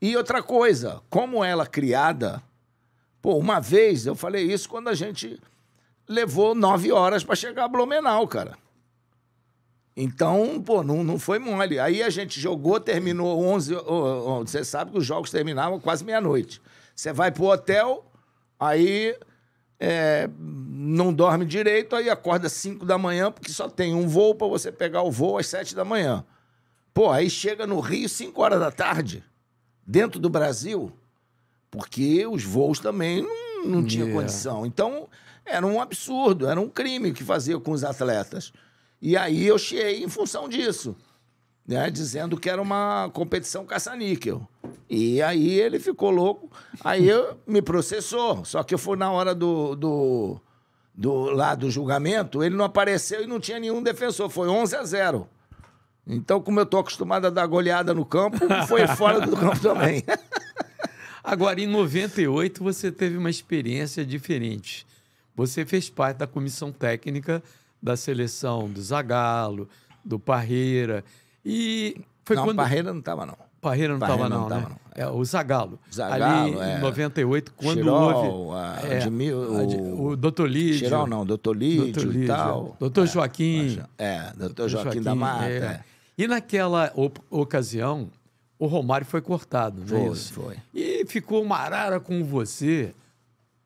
E outra coisa, como ela criada. Pô, uma vez eu falei isso quando a gente levou nove horas para chegar a Blumenau, cara. Então, pô, não, não foi mole. Aí a gente jogou, terminou 11. Você sabe que os jogos terminavam quase meia-noite. Você vai pro hotel, aí é, não dorme direito, aí acorda às 5 da manhã, porque só tem um voo para você pegar o voo às 7 da manhã. Pô, aí chega no Rio 5 horas da tarde, dentro do Brasil, porque os voos também não, não tinham yeah. condição. Então, era um absurdo, era um crime que fazia com os atletas. E aí eu cheguei em função disso né, dizendo que era uma competição caça-níquel. E aí ele ficou louco, aí eu, me processou. Só que eu fui na hora do, do, do, lá do julgamento, ele não apareceu e não tinha nenhum defensor. Foi 11 a 0. Então, como eu tô acostumado a dar goleada no campo, foi fora do campo também. Agora, em 98, você teve uma experiência diferente. Você fez parte da comissão técnica da seleção do Zagallo, do Parreira. E foi não, quando... Parreira não estava, não. Parreira não estava, não, não, né? não, É, o Zagalo. Zagalo, Ali, é... em 98, quando Chirol, houve... A, é, Admir, o... o Dr. Lídio. Chirol, não, Dr. Lídio, Dr. Lídio e tal. É. Dr. É, Joaquim. É, Dr. Joaquim, Joaquim da Mata. É. é. E naquela ocasião, o Romário foi cortado, não foi, é isso? Foi, E ficou uma arara com você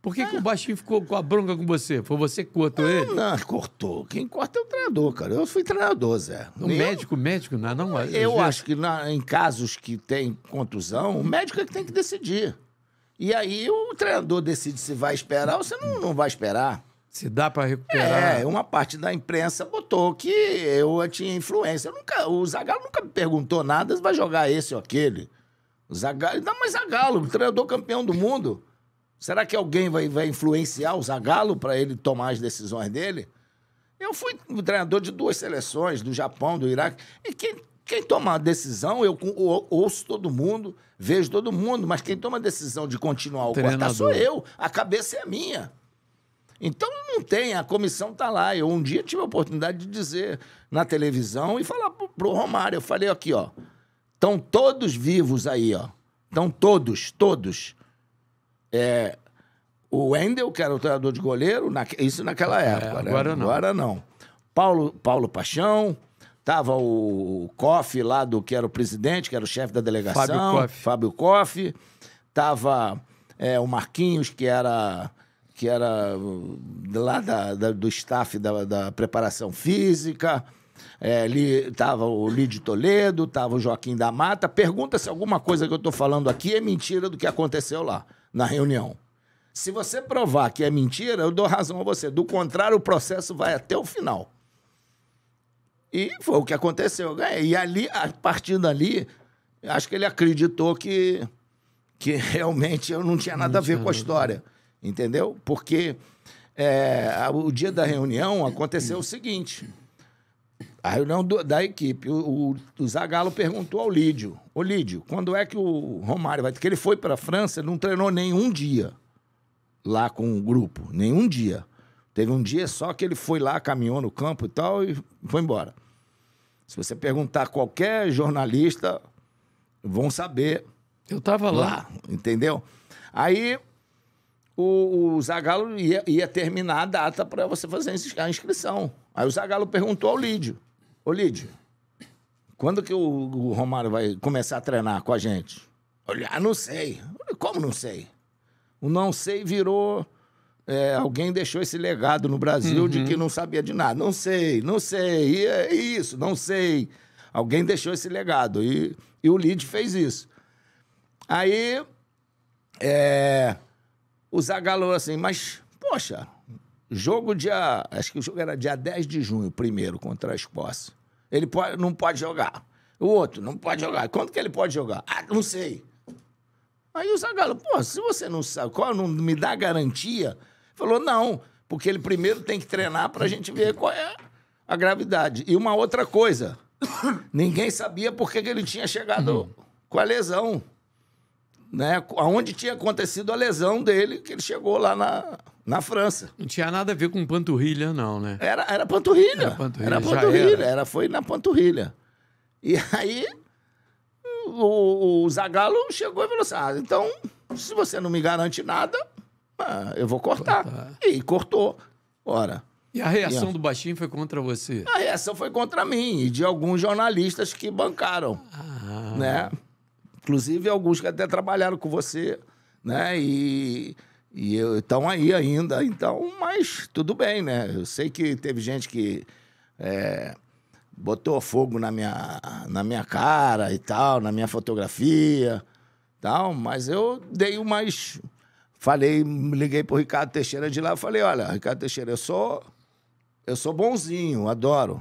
por que, é. que o é. baixinho ficou com a bronca com você? Foi você que cortou não, ele? Não, cortou. Quem corta é o treinador, cara. Eu fui treinador, Zé. O Nem médico, eu... médico, não, não Eu vezes... acho que na, em casos que tem contusão, o médico é que tem que decidir. E aí o treinador decide se vai esperar ou se não, não vai esperar. Se dá para recuperar. É, uma parte da imprensa botou que eu tinha influência. Eu nunca, o Zagallo nunca me perguntou nada se vai jogar esse ou aquele. O Zagallo, não, mas Zagallo, treinador campeão do mundo. Será que alguém vai, vai influenciar o Zagallo para ele tomar as decisões dele? Eu fui treinador de duas seleções, do Japão, do Iraque, e quem, quem toma a decisão, eu ouço todo mundo, vejo todo mundo, mas quem toma a decisão de continuar o cortar é sou eu, a cabeça é minha. Então não tem, a comissão está lá. Eu um dia tive a oportunidade de dizer na televisão e falar para o Romário, eu falei aqui, ó, estão todos vivos aí, ó. Estão todos, todos. É, o Wendel, que era o treinador de goleiro, na, isso naquela é, época, é, né? agora Não. Agora não. Paulo, Paulo Paixão, tava o Koff lá do que era o presidente, que era o chefe da delegação. Fábio Koff. Fábio Koff. Tava é, o Marquinhos, que era que era hum, lá da, da do staff da, da preparação física. É, li, tava o Lídio Toledo, tava o Joaquim da Mata. Pergunta se alguma coisa que eu estou falando aqui é mentira do que aconteceu lá, na reunião. Se você provar que é mentira, eu dou razão a você. Do contrário, o processo vai até o final. E foi o que aconteceu. Né? E ali, a partir dali, acho que ele acreditou que, que realmente eu não tinha nada a ver com a história. Entendeu? Porque é, o dia da reunião aconteceu o seguinte. A reunião do, da equipe. O, o, o Zagallo perguntou ao Lídio: Ô Lídio, quando é que o Romário vai. Porque ele foi para a França, não treinou nenhum dia lá com o grupo, nenhum dia. Teve um dia só que ele foi lá, caminhou no campo e tal e foi embora. Se você perguntar a qualquer jornalista, vão saber. Eu estava lá. lá. Entendeu? Aí o, o Zagallo ia, ia terminar a data para você fazer a inscrição. Aí o Zagallo perguntou ao Lídio. Ô, Lídio, quando que o Romário vai começar a treinar com a gente? Olha, ah, não sei. Como não sei? O não sei virou. É, alguém deixou esse legado no Brasil uhum. de que uhum. não sabia de nada. Não sei, não sei. E é isso, não sei. Alguém deixou esse legado. E, e o Lid fez isso. Aí. É, o Zagallo assim, mas, poxa, Jogo dia. Acho que o jogo era dia 10 de junho, primeiro, contra a Escócia. Ele pode, não pode jogar. O outro não pode jogar. Quando que ele pode jogar? Ah, não sei. Aí o Zagallo, pô, se você não sabe qual, não me dá garantia. Falou, não, porque ele primeiro tem que treinar para a gente ver qual é a gravidade. E uma outra coisa, ninguém sabia por que, ele tinha chegado uhum. com a lesão né? Onde tinha acontecido a lesão dele, que ele chegou lá na, na França. Não tinha nada a ver com panturrilha, não, né? Era, era panturrilha. Era panturrilha. Era panturrilha. Era. era. foi na panturrilha. E aí o, o Zagallo chegou e falou assim: ah, então, se você não me garante nada, ah, eu vou cortar. cortar. E cortou. Ora. E a reação e, do baixinho foi contra você? A reação foi contra mim e de alguns jornalistas que bancaram, ah. né? Inclusive, alguns que até trabalharam com você, né? E e estão aí ainda, então, mas tudo bem, né? Eu sei que teve gente que é, botou fogo na minha, na minha cara e tal, na minha fotografia tal, mas eu dei umas. Falei, liguei pro Ricardo Teixeira de lá falei, olha, Ricardo Teixeira, eu sou. Eu sou bonzinho, adoro.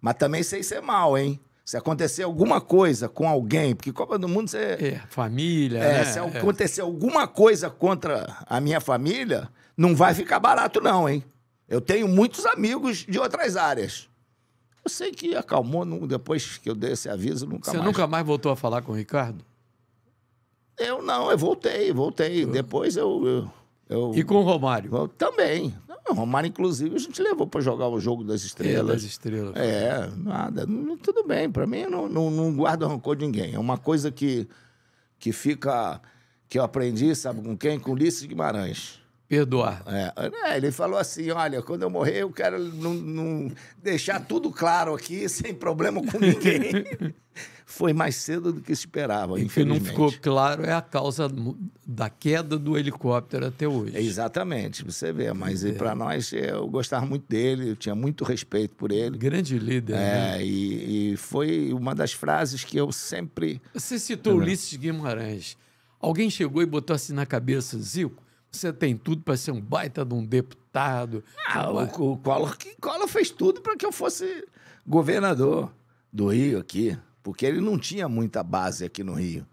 Mas também sei ser mal, hein? Se acontecer alguma coisa com alguém, porque Copa do Mundo você. É, família. É, né? Se é. acontecer é. alguma coisa contra a minha família, não vai ficar barato, não, hein? Eu tenho muitos amigos de outras áreas. Eu sei que acalmou, depois que eu dei esse aviso, nunca você mais. Você nunca mais voltou a falar com o Ricardo? Eu não, eu voltei, voltei. Eu... Depois eu... eu... Eu... E com o Romário? Eu, também. O Romário, inclusive, a gente levou para jogar o jogo das estrelas. É, das estrelas. É, nada. Tudo bem. Para mim, não, não, não guardo rancor de ninguém. É uma coisa que, que fica. que eu aprendi, sabe com quem? Com Ulisses Guimarães. Perdoar. É, é, ele falou assim: olha, quando eu morrer, eu quero não, não deixar tudo claro aqui, sem problema com ninguém. Foi mais cedo do que esperava. E que não ficou claro é a causa da queda do helicóptero até hoje. exatamente, você vê. Mas é. para nós, eu gostava muito dele, eu tinha muito respeito por ele. Grande líder. É, né? e, e, foi uma das frases que eu sempre. Você citou Ulisses Guimarães. Alguém chegou e botou assim na cabeça, Zico você tem tudo para ser um baita de um deputado. Ah, o, o Collor, Collor fez tudo para que eu fosse governador do Rio aqui, porque ele não tinha muita base aqui no Rio.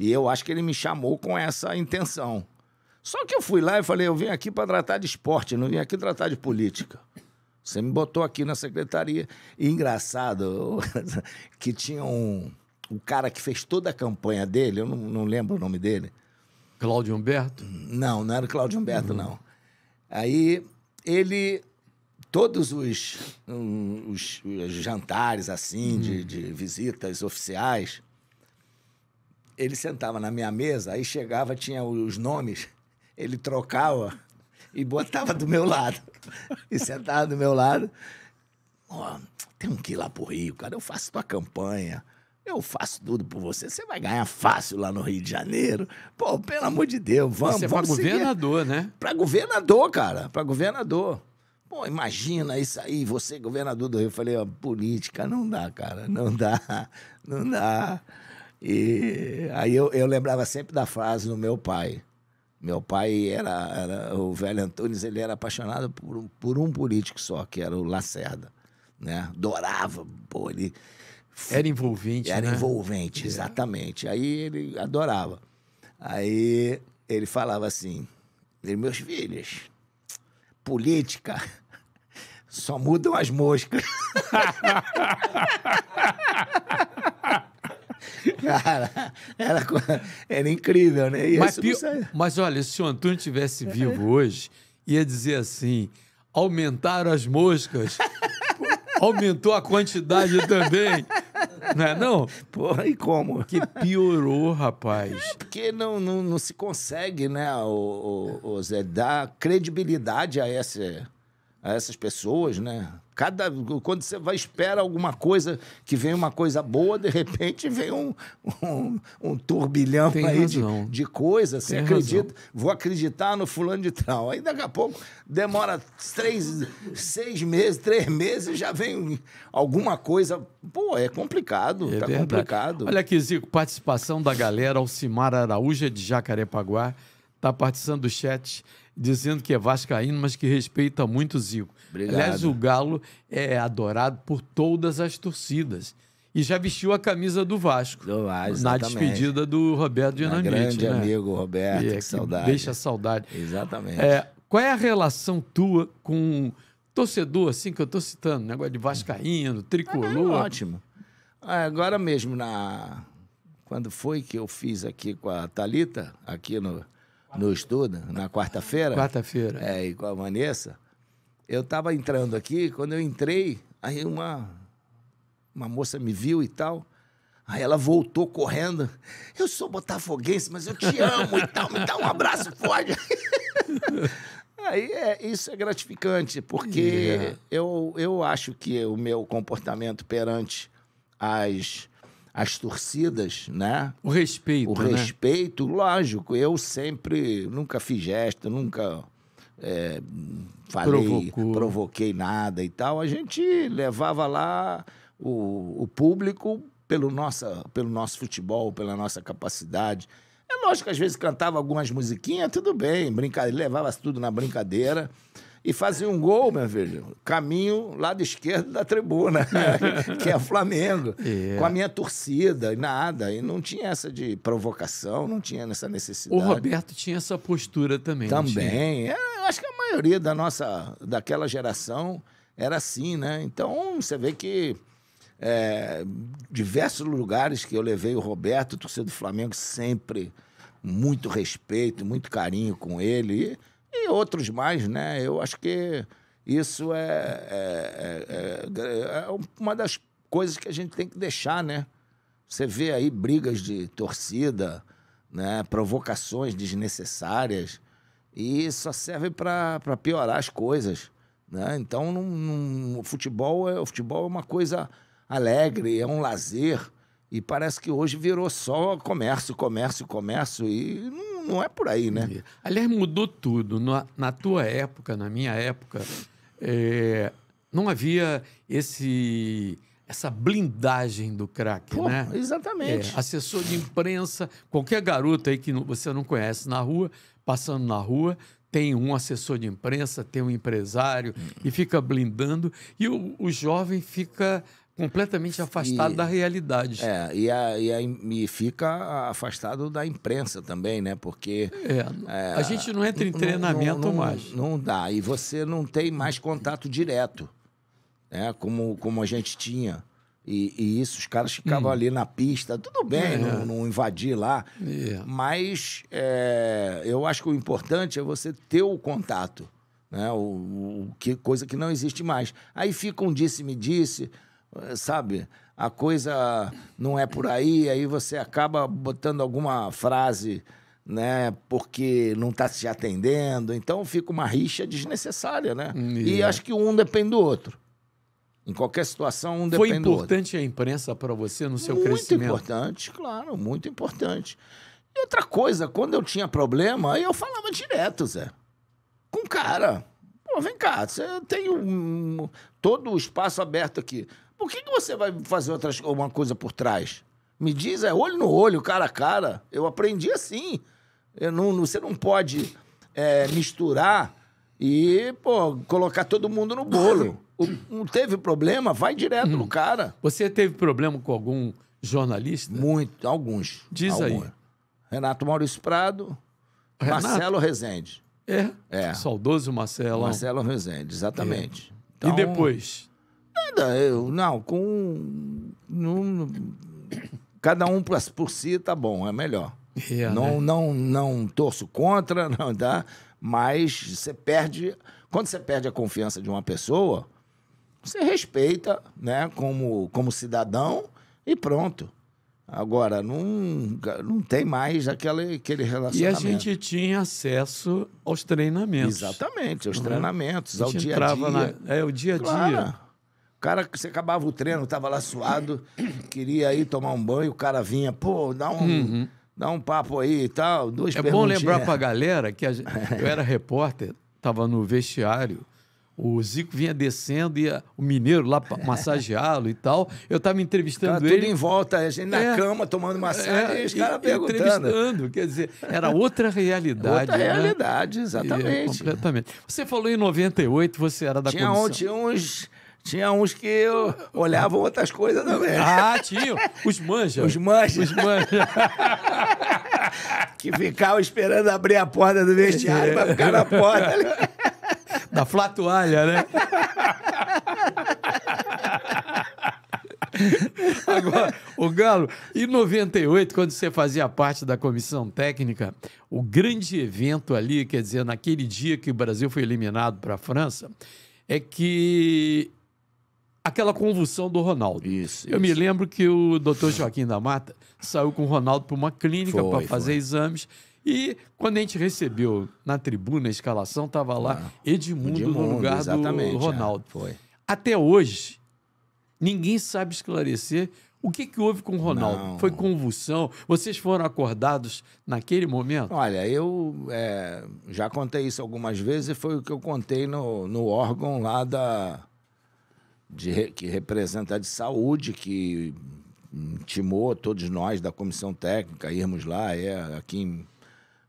E eu acho que ele me chamou com essa intenção. Só que eu fui lá e falei: eu vim aqui para tratar de esporte, não vim aqui tratar de política. Você me botou aqui na secretaria. E engraçado que tinha um, um cara que fez toda a campanha dele, eu não, não lembro o nome dele Cláudio Humberto? Não, não era o Cláudio Humberto, uhum. não. Aí ele. Todos os, os, os jantares, assim, uhum. de, hum. de visitas oficiais, ele sentava na minha mesa, aí chegava, tinha os nomes, ele trocava e botava do meu lado. E sentava do meu lado. Ó, oh, tem um que ir lá pro Rio, cara, eu faço tua campanha. Eu faço tudo por você. Você vai ganhar fácil lá no Rio de Janeiro. Pô, pelo amor de Deus, vamos. Você é para governador, né? Para governador, cara. Para governador. Pô, imagina isso aí, você, governador do Rio. Eu falei, ó, política, não dá, cara. Não dá. Não dá. E aí eu, eu lembrava sempre da frase do meu pai. Meu pai era, era o velho Antunes, ele era apaixonado por, por um político só, que era o Lacerda, né? Adorava, pô, ele era envolvente, Era né? envolvente, é. exatamente. É. Aí ele adorava. Aí ele falava assim, meus filhos, política só mudam as moscas. Cara, era, era incrível, né? E mas, pio, mas olha, se o Antônio estivesse vivo hoje, ia dizer assim: aumentaram as moscas, aumentou a quantidade também. Não é não? Porra, e como? Que piorou, rapaz. É porque não, não, não se consegue, né, o, o, o Zé, dar credibilidade a esse a essas pessoas, né? Cada, quando você vai espera alguma coisa que vem uma coisa boa, de repente vem um, um, um turbilhão Tem aí de, de, coisa. Você Tem acredita? Razão. Vou acreditar no fulano de tal. Aí daqui a pouco demora três, seis meses, três meses, já vem alguma coisa. Pô, é complicado. É tá verdade. complicado. Olha aqui, Zico, participação da galera, Alcimar Araújo é de Jacarepaguá, tá participando do chat dizendo que é vascaíno, mas que respeita muito o Zico. Obrigado. Aliás, o Galo é adorado por todas as torcidas. E já vestiu a camisa do Vasco. Do Vasco na despedida do Roberto Dinamite. Grande né? amigo, Roberto, é, que, saudade. Deixa saudade. Exatamente. É, qual é a relação tua com torcedor, assim, que eu estou citando? Negócio de vascaíno, tricolor. Ah, é ótimo. É, agora mesmo, na... quando foi que eu fiz aqui com a Talita aqui no no estudo, né? na quarta-feira. Quarta-feira. É, e com a Vanessa. Eu estava entrando aqui, quando eu entrei, aí uma, uma moça me viu e tal. Aí ela voltou correndo. Eu sou botafoguense, mas eu te amo e tal. Me dá um abraço forte. Aí é, isso é gratificante, porque yeah. eu, eu acho que o meu comportamento perante as as torcidas, né? O respeito. O né? respeito, lógico. Eu sempre nunca fiz gesto, nunca é, falei, Provocou. provoquei nada e tal. A gente levava lá o, o público pelo, nossa, pelo nosso futebol, pela nossa capacidade. É lógico que às vezes cantava algumas musiquinhas, tudo bem, brincadeira, levava tudo na brincadeira e fazia um gol, meu filho, caminho lado esquerdo da tribuna, que é o Flamengo, é. com a minha torcida e nada. E não tinha essa de provocação, não tinha essa necessidade. O Roberto tinha essa postura também. Também. É, acho que a maioria da nossa, daquela geração era assim, né? Então, você vê que é, diversos lugares que eu levei o Roberto, torcedor do Flamengo, sempre muito respeito, muito carinho com ele. E, e outros mais, né? Eu acho que isso é, é, é, é, uma das coisas que a gente tem que deixar, né? Você vê aí brigas de torcida, né? provocações desnecessárias, e só serve para piorar as coisas. Né? Então, num, num, o, futebol é, o futebol é uma coisa alegre, é um lazer, e parece que hoje virou só comércio, comércio, comércio, e não não é por aí, né? Aliás, mudou tudo. Na, na tua época, na minha época, é, não havia esse essa blindagem do crack, Pô, né? Exatamente. É, assessor de imprensa, qualquer garoto aí que você não conhece na rua, passando na rua, tem um assessor de imprensa, tem um empresário hum. e fica blindando e o, o jovem fica completamente afastado e, da realidade. É, e, a, e, a, e fica afastado da imprensa também, né? Porque. É, é, a gente não entra em treinamento não, não, mais. Não dá. E você não tem mais contato direto, né? Como, como a gente tinha. E, e isso, os caras ficavam hum. ali na pista, tudo bem, é. não, não, invadir lá. É. Mas é, eu acho que o importante é você ter o contato. Né? O, o que, coisa que não existe mais. Aí fica um disse-me-disse. disse me disse eh, sabe? A coisa não é por aí, aí você acaba botando alguma frase, né? Porque não está se atendendo. Então fica uma rixa desnecessária, né? Yeah. Hum, e é. acho que um depende do outro. Em qualquer situação, um Foi depende do outro. Foi importante a imprensa para você no seu muito crescimento? Muito importante, claro, muito importante. E outra coisa, quando eu tinha problema, eu falava direto, Zé. Com cara. Pô, vem cá, você tem um, todo o espaço aberto aqui por que, que você vai fazer outra uma coisa por trás? Me diz, é olho no olho, cara a cara. Eu aprendi assim. Eu não, você não pode é, misturar e, pô, colocar todo mundo no bolo. O, não teve problema, vai direto hum. no cara. Você teve problema com algum jornalista? Muito, alguns. Diz aí. Renato Maurício Prado, Renato? Marcelo Rezende. É? É. Saudoso Marcelo. Marcelo Rezende, exatamente. É. Então, e depois? Nada, eu, não, com. cada um pra, por si tá bom, é melhor. Yeah, é, né? não, né? não, não torço contra, não dá, tá? mas você perde. Quando você perde a confiança de uma pessoa, você respeita, né, como, como cidadão e pronto. Agora, não, não tem mais aquele, aquele relacionamento. E a gente tinha acesso aos treinamentos. Exatamente, aos uhum. treinamentos, ao dia a dia. Na, é, o dia a dia cara, você acabava o treino, tava lá suado, queria ir tomar um banho, o cara vinha, pô, dá um. Uhum. Dá um papo aí e tal, duas É bom lembrar pra galera que gente, eu era repórter, tava no vestiário, o Zico vinha descendo e o mineiro lá massageá-lo e tal. Eu estava entrevistando cara, ele. Tudo em volta, a gente na é, cama tomando massagem é, e os é, caras perguntando. Entrevistando, quer dizer, era outra realidade. outra né? realidade, exatamente. É, completamente. Você falou em 98, você era da tinha comissão... Tinha uns tinha uns que olhavam outras coisas também. Ah, tinha. Os manjas. Os manjas. Os manjas. que ficavam esperando abrir a porta do vestiário é. pra ficar na porta. Ali. Da flatualha, né? Agora, o Galo, em 98, quando você fazia parte da comissão técnica, o grande evento ali, quer dizer, naquele dia que o Brasil foi eliminado para a França, é que aquela convulsão do Ronaldo. Isso, eu me lembro que o doutor Joaquim da Mata saiu com o Ronaldo para uma clínica para fazer foi. exames. E quando a gente recebeu na tribuna a escalação, estava lá ah, Edmundo, Edmundo, no lugar do é, Ronaldo. É, foi. Até hoje, ninguém sabe esclarecer o que, que houve com o Ronaldo? Não. Foi convulsão? Vocês foram acordados naquele momento? Olha, eu é, já contei isso algumas vezes e foi o que eu contei no, no órgão lá da, de, que representa de saúde que intimou todos nós da comissão técnica irmos lá, é aqui em,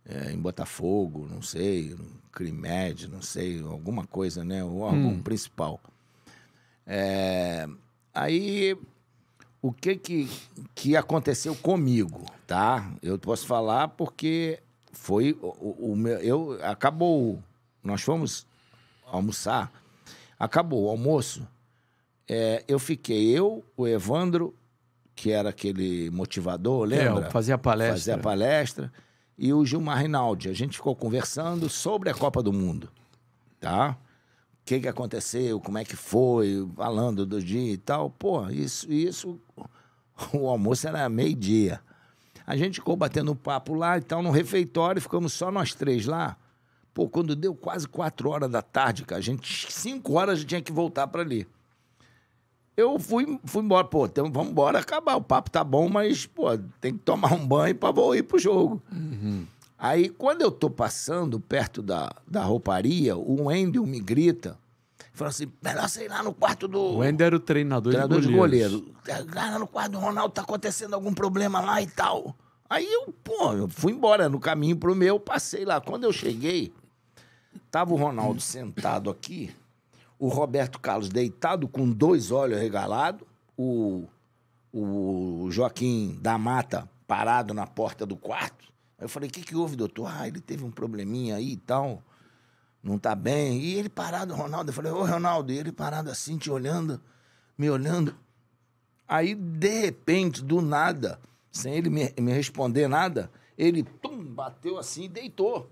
é, em Botafogo, não sei, CRIMED, não sei, alguma coisa, né? O órgão hum. principal. É, aí, o que, que que aconteceu comigo, tá? Eu posso falar porque foi o, o meu... Eu, acabou... Nós fomos almoçar. Acabou o almoço é, eu fiquei, eu, o Evandro, que era aquele motivador, é, lembra? É, fazia palestra. Fazia palestra. E o Gilmar Rinaldi. A gente ficou conversando sobre a Copa do Mundo, tá? O que, que aconteceu, como é que foi, falando do dia e tal. Pô, isso, isso o almoço era meio-dia. A gente ficou batendo papo lá e tal, no refeitório, ficamos só nós três lá. Pô, quando deu quase quatro horas da tarde, cara, a gente, cinco horas, a gente tinha que voltar para ali eu fui, fui embora, pô, então, vamos embora acabar, o papo tá bom, mas, pô, tem que tomar um banho pra vou ir pro jogo. Uhum. Aí, quando eu tô passando perto da, da rouparia, o Wendel me grita, falou assim, melhor sei lá no quarto do... O Wendel era o treinador, treinador de goleiro. É, lá no quarto do Ronaldo tá acontecendo algum problema lá e tal. Aí eu, pô, eu fui embora no caminho pro meu, passei lá. Quando eu cheguei, tava o Ronaldo sentado aqui o Roberto Carlos deitado com dois olhos regalados, o, o Joaquim da Mata parado na porta do quarto. Aí eu falei, o que, que houve, doutor? Ah, ele teve um probleminha aí e tal, não tá bem. E ele parado, Ronaldo. Eu falei, ô Ronaldo, e ele parado assim, te olhando, me olhando. Aí, de repente, do nada, sem ele me, me responder nada, ele tum, bateu assim e deitou.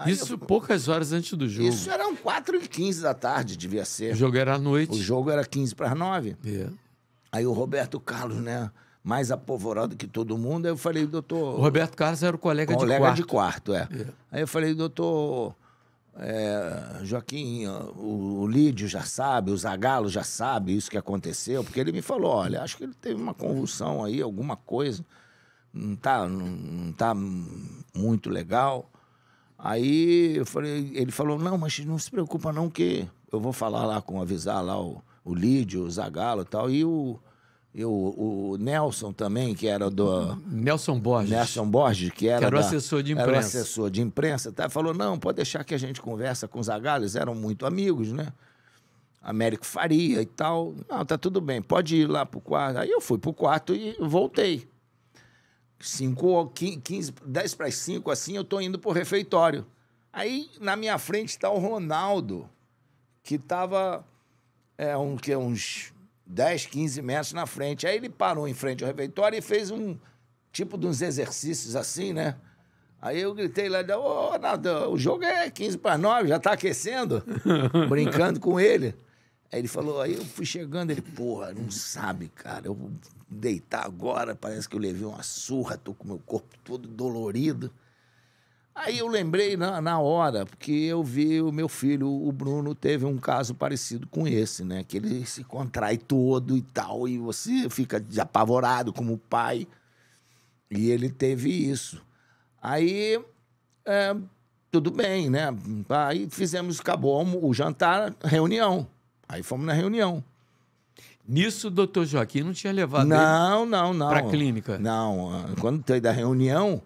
Aí isso eu... poucas horas antes do jogo. Isso eram 4 e 15 da tarde, devia ser. O jogo era à noite. O jogo era 15 para as 9. Yeah. É. Aí o Roberto Carlos, né? Mais apavorado que todo mundo. Aí eu falei, doutor. O Roberto Carlos era o colega, colega de quarto. Colega de quarto, é. é. Aí eu falei, doutor. É, Joaquim, o, o Lídio já sabe, o Zagalo já sabe isso que aconteceu, porque ele me falou: olha, acho que ele teve uma convulsão aí, alguma coisa, não tá, não, não tá muito legal. Aí eu falei, ele falou, não, mas não se preocupa não que eu vou falar lá com, avisar lá o, o Lídio, o Zagalo e tal, e o, e o, o, Nelson também, que era do... Nelson Borges. Nelson Borges, que era, que era o da, assessor de imprensa. Era o assessor de imprensa, tá? falou, não, pode deixar que a gente conversa com os Zagalo, eles eram muito amigos, né? Américo Faria e tal. Não, tá tudo bem, pode ir lá pro quarto. Aí eu fui pro quarto e voltei. 5 ou 15, 10 para as 5, assim, eu estou indo para o refeitório. Aí, na minha frente, está o Ronaldo, que estava é, um, que, é uns 10, 15 metros na frente. Aí ele parou em frente ao refeitório e fez um tipo de uns exercícios assim, né? Aí eu gritei lá, ô, Ronaldo, o jogo é 15 para 9, já está aquecendo, brincando com ele. Aí ele falou, aí eu fui chegando, ele, porra, não sabe, cara, eu deitar agora, parece que eu levei uma surra, tô com meu corpo todo dolorido. Aí eu lembrei na, na hora, porque eu vi o meu filho, o Bruno, teve um caso parecido com esse, né? Que ele se contrai todo e tal, e você fica apavorado como pai. E ele teve isso. Aí, é, tudo bem, né? Aí fizemos, acabou o jantar, reunião. Aí fomos na reunião. Nisso o doutor Joaquim não tinha levado não, ele não, não. para a clínica? Não, ah, quando teve da reunião,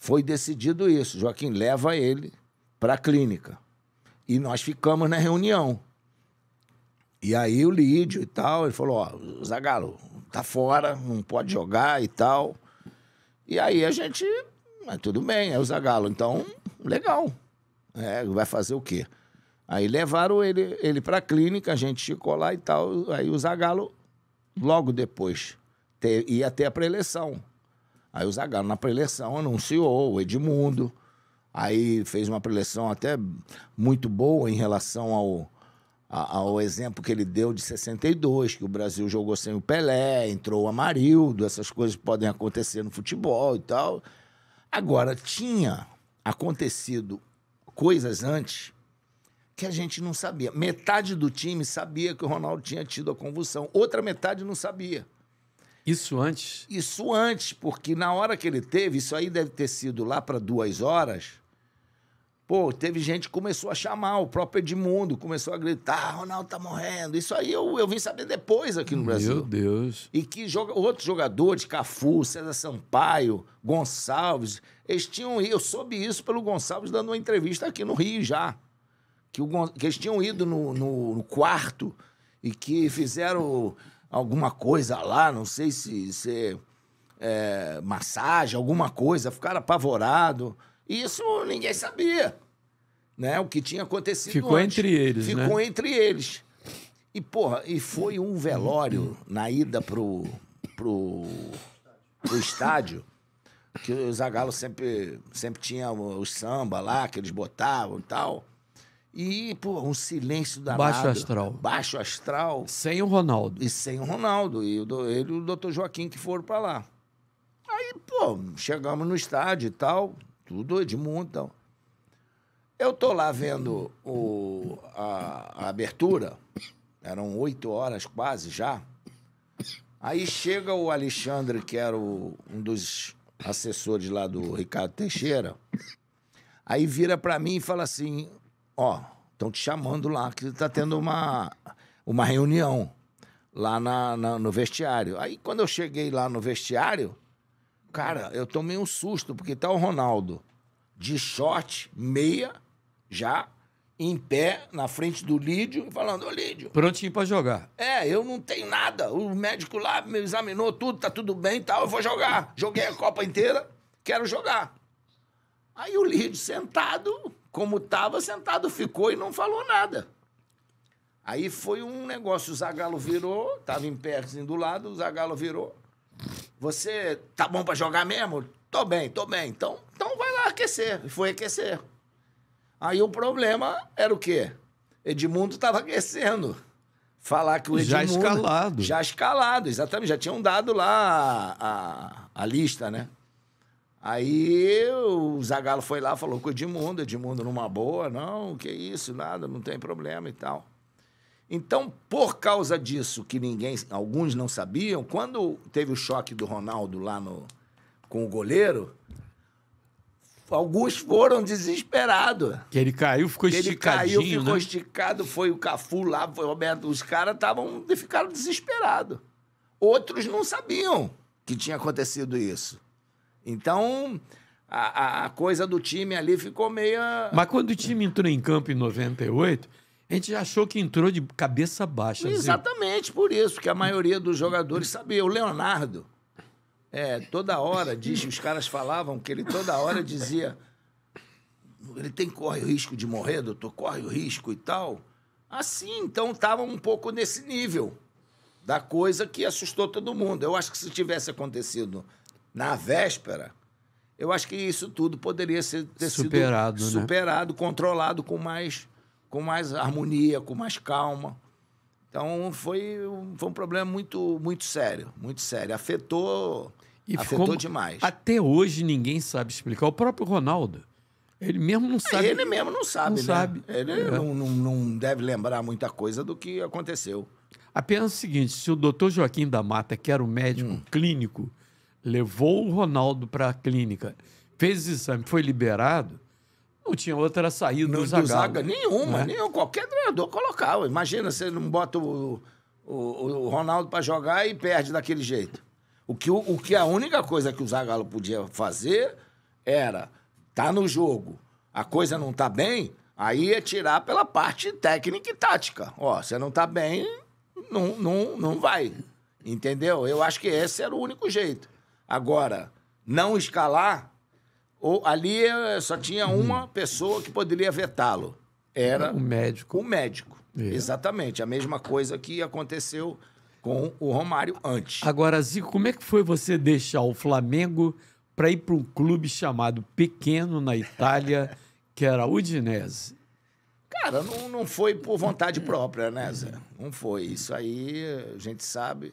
foi decidido isso. Joaquim leva ele para a clínica. E nós ficamos na reunião. E aí o Lídio e tal, ele falou, ó, oh, Zagalo, tá fora, não pode jogar e tal. E aí a gente, mas tudo bem, é o Zagalo, então, legal. É, vai fazer o quê? Aí levaram ele, ele para a clínica, a gente ficou lá e tal. Aí o Zagalo, logo depois, te, ia ter a preleção. Aí o Zagalo, na preleção, anunciou o Edmundo. Aí fez uma preleção até muito boa em relação ao, a, ao exemplo que ele deu de 62, que o Brasil jogou sem o Pelé, entrou o Amarildo, essas coisas podem acontecer no futebol e tal. Agora, tinha acontecido coisas antes que a gente não sabia. Metade do time sabia que o Ronaldo tinha tido a convulsão, outra metade não sabia. Isso antes? Isso antes, porque na hora que ele teve, isso aí deve ter sido lá para duas horas. Pô, teve gente que começou a chamar, o próprio Edmundo começou a gritar: ah, Ronaldo tá morrendo. Isso aí eu, eu vim saber depois aqui no Meu Brasil. Meu Deus. E que joga, outros jogadores, Cafu, César Sampaio, Gonçalves, eles tinham. Eu soube isso pelo Gonçalves dando uma entrevista aqui no Rio já que, o, que eles tinham ido no, no, no quarto e que fizeram alguma coisa lá, não sei se, se é, é massagem, alguma coisa, ficaram apavorados. Isso ninguém sabia, né? O que tinha acontecido Ficou antes. entre eles, né? Ficou né? entre eles. E, porra, e foi um velório na ida pro, pro, pro estádio, que o Zagallo sempre, sempre tinha os samba lá, que eles botavam e tal. E, pô, um silêncio da Baixo astral. Baixo astral. Sem o Ronaldo. E sem o Ronaldo. E o, ele e o doutor Joaquim que foram para lá. Aí, pô, chegamos no estádio e tal, tudo Edmundo e tal. Eu tô lá vendo o, a, a abertura, eram oito horas quase já. Aí chega o Alexandre, que era o, um dos assessores lá do Ricardo Teixeira, aí vira para mim e fala assim: Ó, estão te chamando lá, que está tendo uma, uma reunião lá na, na, no vestiário. Aí quando eu cheguei lá no vestiário, cara, eu tomei um susto, porque tá o Ronaldo de short, meia, já, em pé, na frente do Lídio, falando, ô Lídio. Prontinho para jogar. É, eu não tenho nada. O médico lá me examinou tudo, tá tudo bem e tal, eu vou jogar. Joguei a Copa inteira, quero jogar. Aí o Lídio sentado, como estava, sentado ficou e não falou nada. Aí foi um negócio, o Zagalo virou, estava em pé assim, do lado, o Zagalo virou. Você tá bom para jogar mesmo? Tô bem, tô bem. Então, então vai lá aquecer. E foi aquecer. Aí o problema era o quê? Edmundo estava aquecendo. Falar que o Edmundo... Já escalado. Já escalado, exatamente. Já tinham dado lá a, a, a lista, né? Aí o Zagalo foi lá, falou com o Edmundo, Edmundo numa boa, não, que isso, nada, não tem problema e tal. Então, por causa disso, que ninguém, alguns não sabiam, quando teve o choque do Ronaldo lá no, com o goleiro, alguns foram desesperados. Que ele caiu, ficou esticado, ele Ele caiu, ficou né? esticado, foi o Cafu lá, foi o Roberto, os caras estavam, ficaram desesperados. Outros não sabiam que tinha acontecido isso. Então, a, a, coisa do time ali ficou meia. Mas quando o time entrou em campo em 98, a gente achou que entrou de cabeça baixa. Exatamente assim. por isso que a maioria dos jogadores sabia. O Leonardo, é, toda hora, diz, os caras falavam que ele toda hora dizia. Ele tem corre o risco de morrer, doutor, corre o risco e tal. Assim, então estava um pouco nesse nível da coisa que assustou todo mundo. Eu acho que se tivesse acontecido na véspera, eu acho que isso tudo poderia ser, ter superado, sido superado, né? controlado com mais, com mais harmonia, com mais calma. Então foi, um, foi um problema muito, muito sério, muito sério. Afetou, e afetou demais. Até hoje ninguém sabe explicar. O próprio Ronaldo. Ele mesmo não sabe. É, ele mesmo não sabe, não né? sabe. Ele é. não, não, não, deve lembrar muita coisa do que aconteceu. Apenas o seguinte: se o doutor Joaquim da Mata, que era o um médico hum. clínico levou o Ronaldo para a clínica, fez o exame, foi liberado, não tinha outra saída não, do Zagallo. Do Zaga, nenhuma, né? nenhum. Qualquer treinador colocava. Imagina, você não bota o, o, o Ronaldo para jogar e perde daquele jeito. O que, o, o que a única coisa que o Zagallo podia fazer era tá no jogo, a coisa não tá bem, aí é tirar pela parte técnica e tática. Ó, você não tá bem, não, não, não vai. Entendeu? Eu acho que esse era o único jeito. Agora, não escalar, ou, ali eh, só tinha uma pessoa que poderia vetá-lo. Era o médico. O médico. É. Exatamente. A mesma coisa que aconteceu com o Romário antes. Agora, Zico, como é que foi você deixar o Flamengo para ir para um clube chamado Pequeno na Itália, que era Udinese? Cara, não, não foi por vontade própria, né, Zé? Não foi. Isso aí a gente sabe.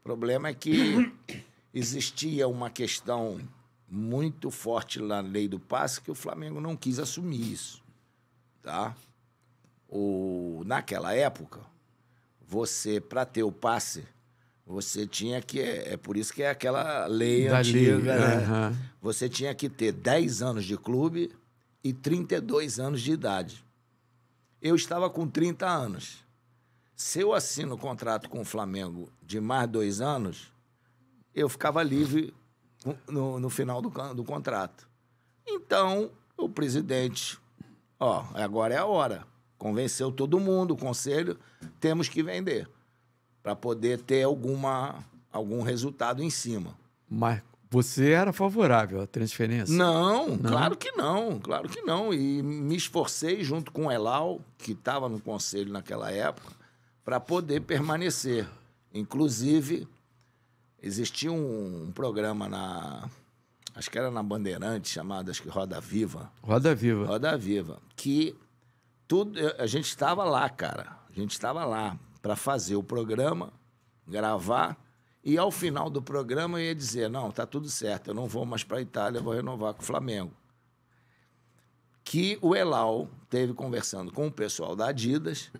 O problema é que existia uma questão muito forte na lei do passe que o Flamengo não quis assumir isso, tá? O, naquela época, você para ter o passe, você tinha que é, é por isso que é aquela lei da antiga, né? Uhum. Você tinha que ter 10 anos de clube e 32 anos de idade. Eu estava com 30 anos. Se eu assino contrato com o Flamengo de mais dois anos, eu ficava livre no, no final do, do contrato. Então, o presidente, ó, agora é a hora. Convenceu todo mundo, o conselho, temos que vender para poder ter alguma, algum resultado em cima. Mas você era favorável à transferência? Não, não? claro que não, claro que não. E me esforcei junto com o Elal, que estava no conselho naquela época, para poder permanecer. Inclusive, Existia um, um programa na. Acho que era na Bandeirante, chamado acho que Roda Viva. Roda Viva. Roda Viva. Que tudo, a gente estava lá, cara. A gente estava lá para fazer o programa, gravar, e ao final do programa eu ia dizer: não, tá tudo certo, eu não vou mais para a Itália, vou renovar com o Flamengo. Que o Elal teve conversando com o pessoal da Adidas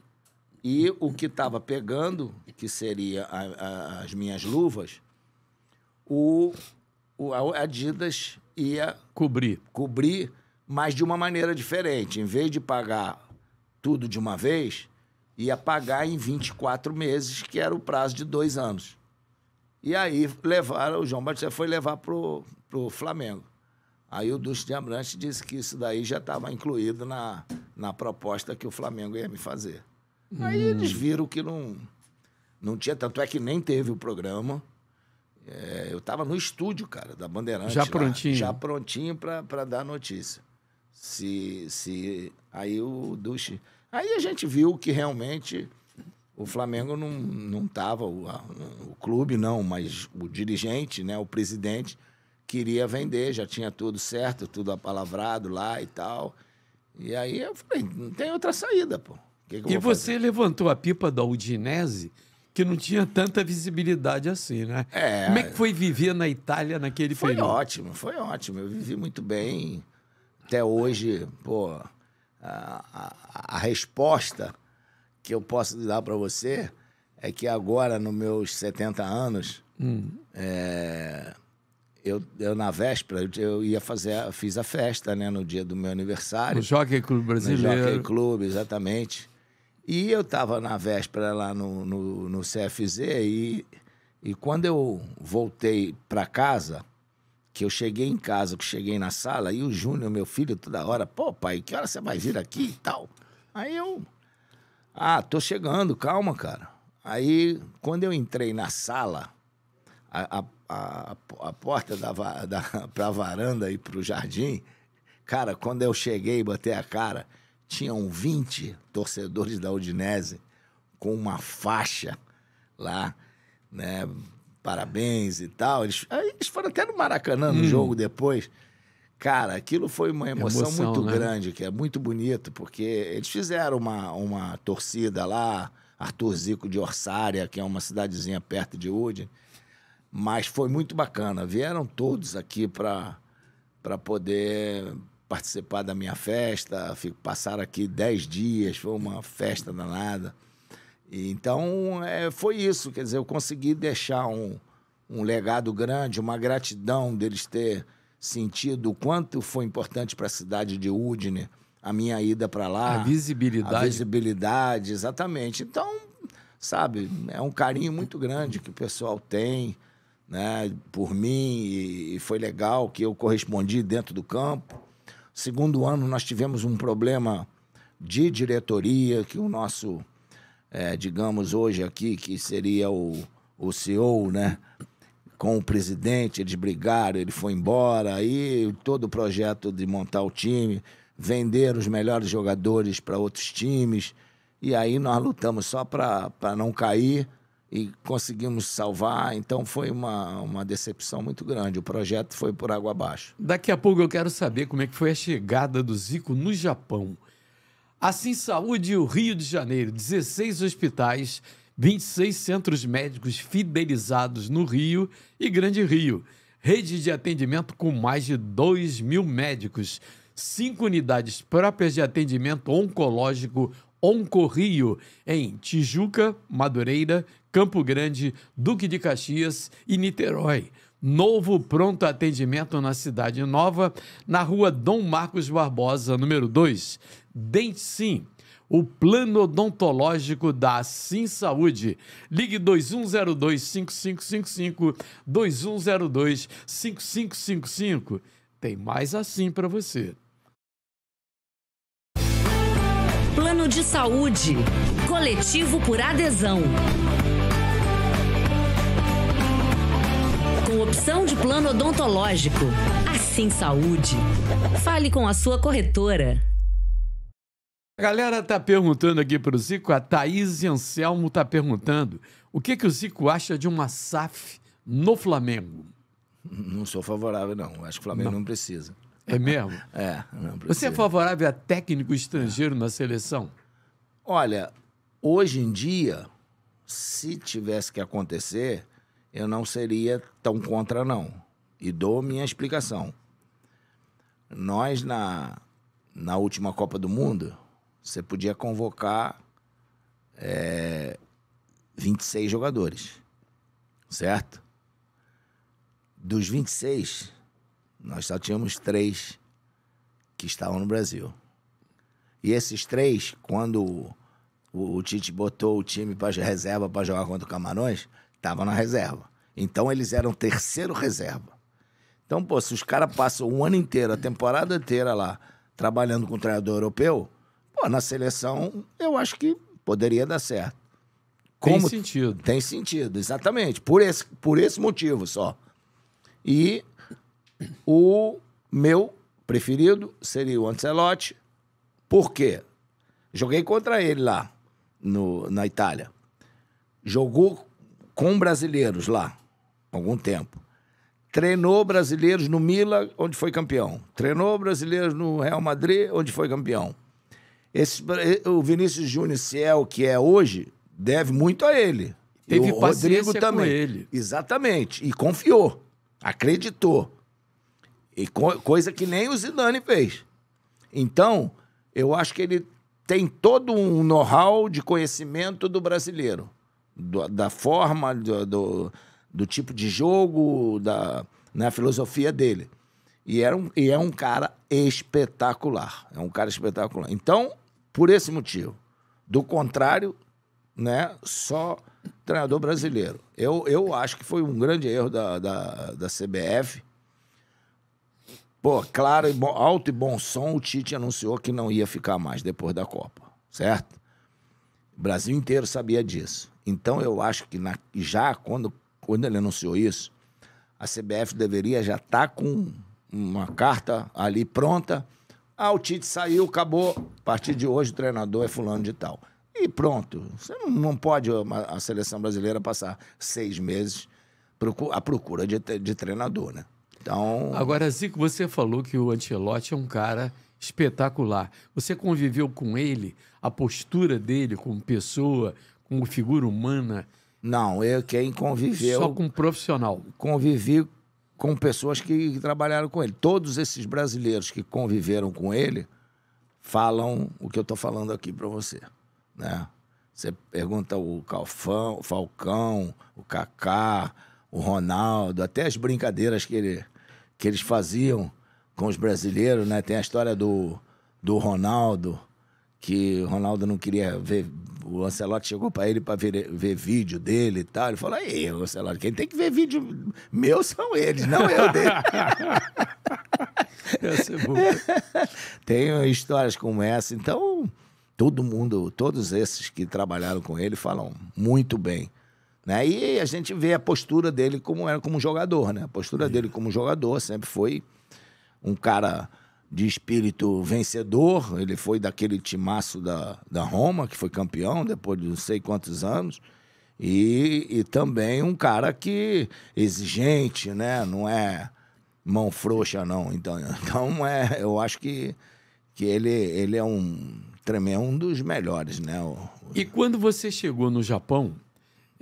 e o que estava pegando, que seria a, a, as minhas luvas, o, o a Adidas ia cobrir. cobrir, mas de uma maneira diferente. Em vez de pagar tudo de uma vez, ia pagar em 24 meses, que era o prazo de dois anos. E aí levaram, o João Batista foi levar para o Flamengo. Aí o Dulce de Abrantes disse que isso daí já estava incluído na, na proposta que o Flamengo ia me fazer. Aí eles hum. viram que não, não tinha, tanto é que nem teve o programa. É, eu estava no estúdio, cara, da Bandeirante. Já lá, prontinho? Já prontinho para dar notícia. Se, se... Aí o Duchi... Aí a gente viu que realmente o Flamengo não, não tava, o, a, o clube não, mas o dirigente, né, o presidente, queria vender, já tinha tudo certo, tudo apalavrado lá e tal. E aí eu falei, não tem outra saída, pô. Que que e você levantou a pipa da Udinese que não tinha tanta visibilidade assim, né? É, Como é que foi viver na Itália naquele foi período? Foi ótimo, foi ótimo. Eu vivi muito bem. Até hoje, pô, a, a, a resposta que eu posso dar para você é que agora, nos meus 70 anos, hum. é, eu, eu, na véspera, eu ia fazer, fiz a festa, né? No dia do meu aniversário. No Jockey Clube Brasileiro. No Jockey Clube, exatamente. E eu estava na véspera lá no, no, no CFZ e, e quando eu voltei para casa, que eu cheguei em casa, que eu cheguei na sala, e o Júnior, meu filho, toda hora, pô, pai, que hora você vai vir aqui e tal? Aí eu, ah, tô chegando, calma, cara. Aí, quando eu entrei na sala, a, a, a, a porta da, da, pra varanda e pro jardim, cara, quando eu cheguei e botei a cara, tinham 20 torcedores da Udinese com uma faixa lá, né? Parabéns e tal. Eles, eles foram até no Maracanã no hum. jogo depois. Cara, aquilo foi uma emoção, emoção muito né? grande, que é muito bonito, porque eles fizeram uma, uma torcida lá, Arthur Zico de Orsária, que é uma cidadezinha perto de Udine. Mas foi muito bacana. Vieram todos aqui para poder participar da minha festa, passaram aqui dez dias, foi uma festa danada. então, é, foi isso, quer dizer, eu consegui deixar um, um legado grande, uma gratidão deles ter sentido o quanto foi importante para a cidade de Udine a minha ida para lá. A visibilidade. A visibilidade, exatamente. Então, sabe, é um carinho muito grande que o pessoal tem né, por mim e foi legal que eu correspondi dentro do campo. Segundo ano, nós tivemos um problema de diretoria, que o nosso, é, digamos, hoje aqui, que seria o, o CEO, né? Com o presidente, eles brigaram, ele foi embora, aí todo o projeto de montar o time, vender os melhores jogadores para outros times, e aí nós lutamos só para não cair e conseguimos salvar. Então foi uma, uma decepção muito grande. O projeto foi por água abaixo. Daqui a pouco eu quero saber como é que foi a chegada do Zico no Japão. Assim Saúde o Rio de Janeiro, 16 hospitais, 26 centros médicos fidelizados no Rio e Grande Rio. Rede de atendimento com mais de 2 mil médicos. Cinco unidades próprias de atendimento oncológico Oncorrio, em Tijuca, Madureira, Campo Grande, Duque de Caxias e Niterói. Novo pronto atendimento na Cidade Nova, na rua Dom Marcos Barbosa, número 2. Sim. o plano odontológico da Sim Saúde. Ligue 2102-5555, 2102-5555. Tem mais assim para você. Plano de saúde. Coletivo por adesão. com opção de plano odontológico. Assim Saúde. Fale com a sua corretora. A galera tá perguntando aqui para o Zico, a Thaís Anselmo tá perguntando, o que que o Zico acha de uma SAF no Flamengo? Não sou favorável, não. Acho que o Flamengo não, não precisa. É mesmo? é, não precisa. Você é favorável a técnico estrangeiro é. na seleção? Olha, hoje em dia, se tivesse que acontecer, eu não seria tão contra, não. E dou minha explicação. Nós, na, na última Copa do Mundo, você podia convocar é, 26 jogadores, certo? Dos 26, nós só tínhamos três que estavam no Brasil. E esses três, quando o, o Tite botou o time para reserva para jogar contra o Camarões, estava na reserva. Então eles eram terceiro reserva. Então, pô, se os caras passam um ano inteiro, a temporada inteira lá, trabalhando com o treinador europeu, pô, na seleção eu acho que poderia dar certo. Como... Tem sentido. Tem sentido, exatamente. Por esse, por esse motivo só. E o meu preferido seria o Ancelotti. Por quê? Joguei contra ele lá no, na Itália. Jogou com brasileiros lá, algum tempo. Treinou brasileiros no Mila, onde foi campeão. Treinou brasileiros no Real Madrid, onde foi campeão. Esse, o Vinícius Júnior é o que é hoje, deve muito a ele. Teve e o Rodrigo também. Com ele. Exatamente. E confiou. Acreditou. E co coisa que nem o Zidane fez. Então, eu acho que ele tem todo um know-how de conhecimento do brasileiro do, da forma, do, do, do, tipo de jogo, da né, filosofia dele. E, era um, e é um cara espetacular. É um cara espetacular. Então, por esse motivo. Do contrário, né, só treinador brasileiro. Eu, eu acho que foi um grande erro da, da, da CBF. Pô, claro, alto e bom som, o Tite anunciou que não ia ficar mais depois da Copa, certo? O Brasil inteiro sabia disso. Então eu acho que na, já quando, quando ele anunciou isso, a CBF deveria já estar tá com uma carta ali pronta. Ah, o Tite saiu, acabou. A partir de hoje o treinador é fulano de tal. E pronto. Você não, não pode a, a seleção brasileira passar seis meses à procura de, de treinador, né? Então... Agora, Zico, você falou que o Ancelotti é um cara espetacular. Você conviveu com ele, a postura dele como pessoa, com figura humana? Não, eu quem conviveu. Só com um profissional. Convivi com pessoas que, que, trabalharam com ele. Todos esses brasileiros que conviveram com ele falam o que eu estou falando aqui para você, né? Você pergunta o Calfão, o Falcão, o Kaká, o Ronaldo, até as brincadeiras que, ele, que eles faziam com os brasileiros, né? Tem a história do, do Ronaldo, que Ronaldo não queria ver. O Ancelotti chegou para ele para ver, ver, vídeo dele e tal. Ele falou: aí, Ancelotti, quem tem que ver vídeo meu são eles, não eu dele. Essa é Tenho histórias como essa. Então, todo mundo, todos esses que trabalharam com ele falam muito bem. Né? E a gente vê a postura dele como era como jogador, né? A postura dele como jogador sempre foi um cara de espírito vencedor. Ele foi daquele timaço da, da Roma, que foi campeão depois de não sei quantos anos. E, e também um cara que exigente, né? Não é mão frouxa, não. Então, então é, eu acho que, que ele, ele é um tremendo é um dos melhores, né? O, o... E quando você chegou no Japão,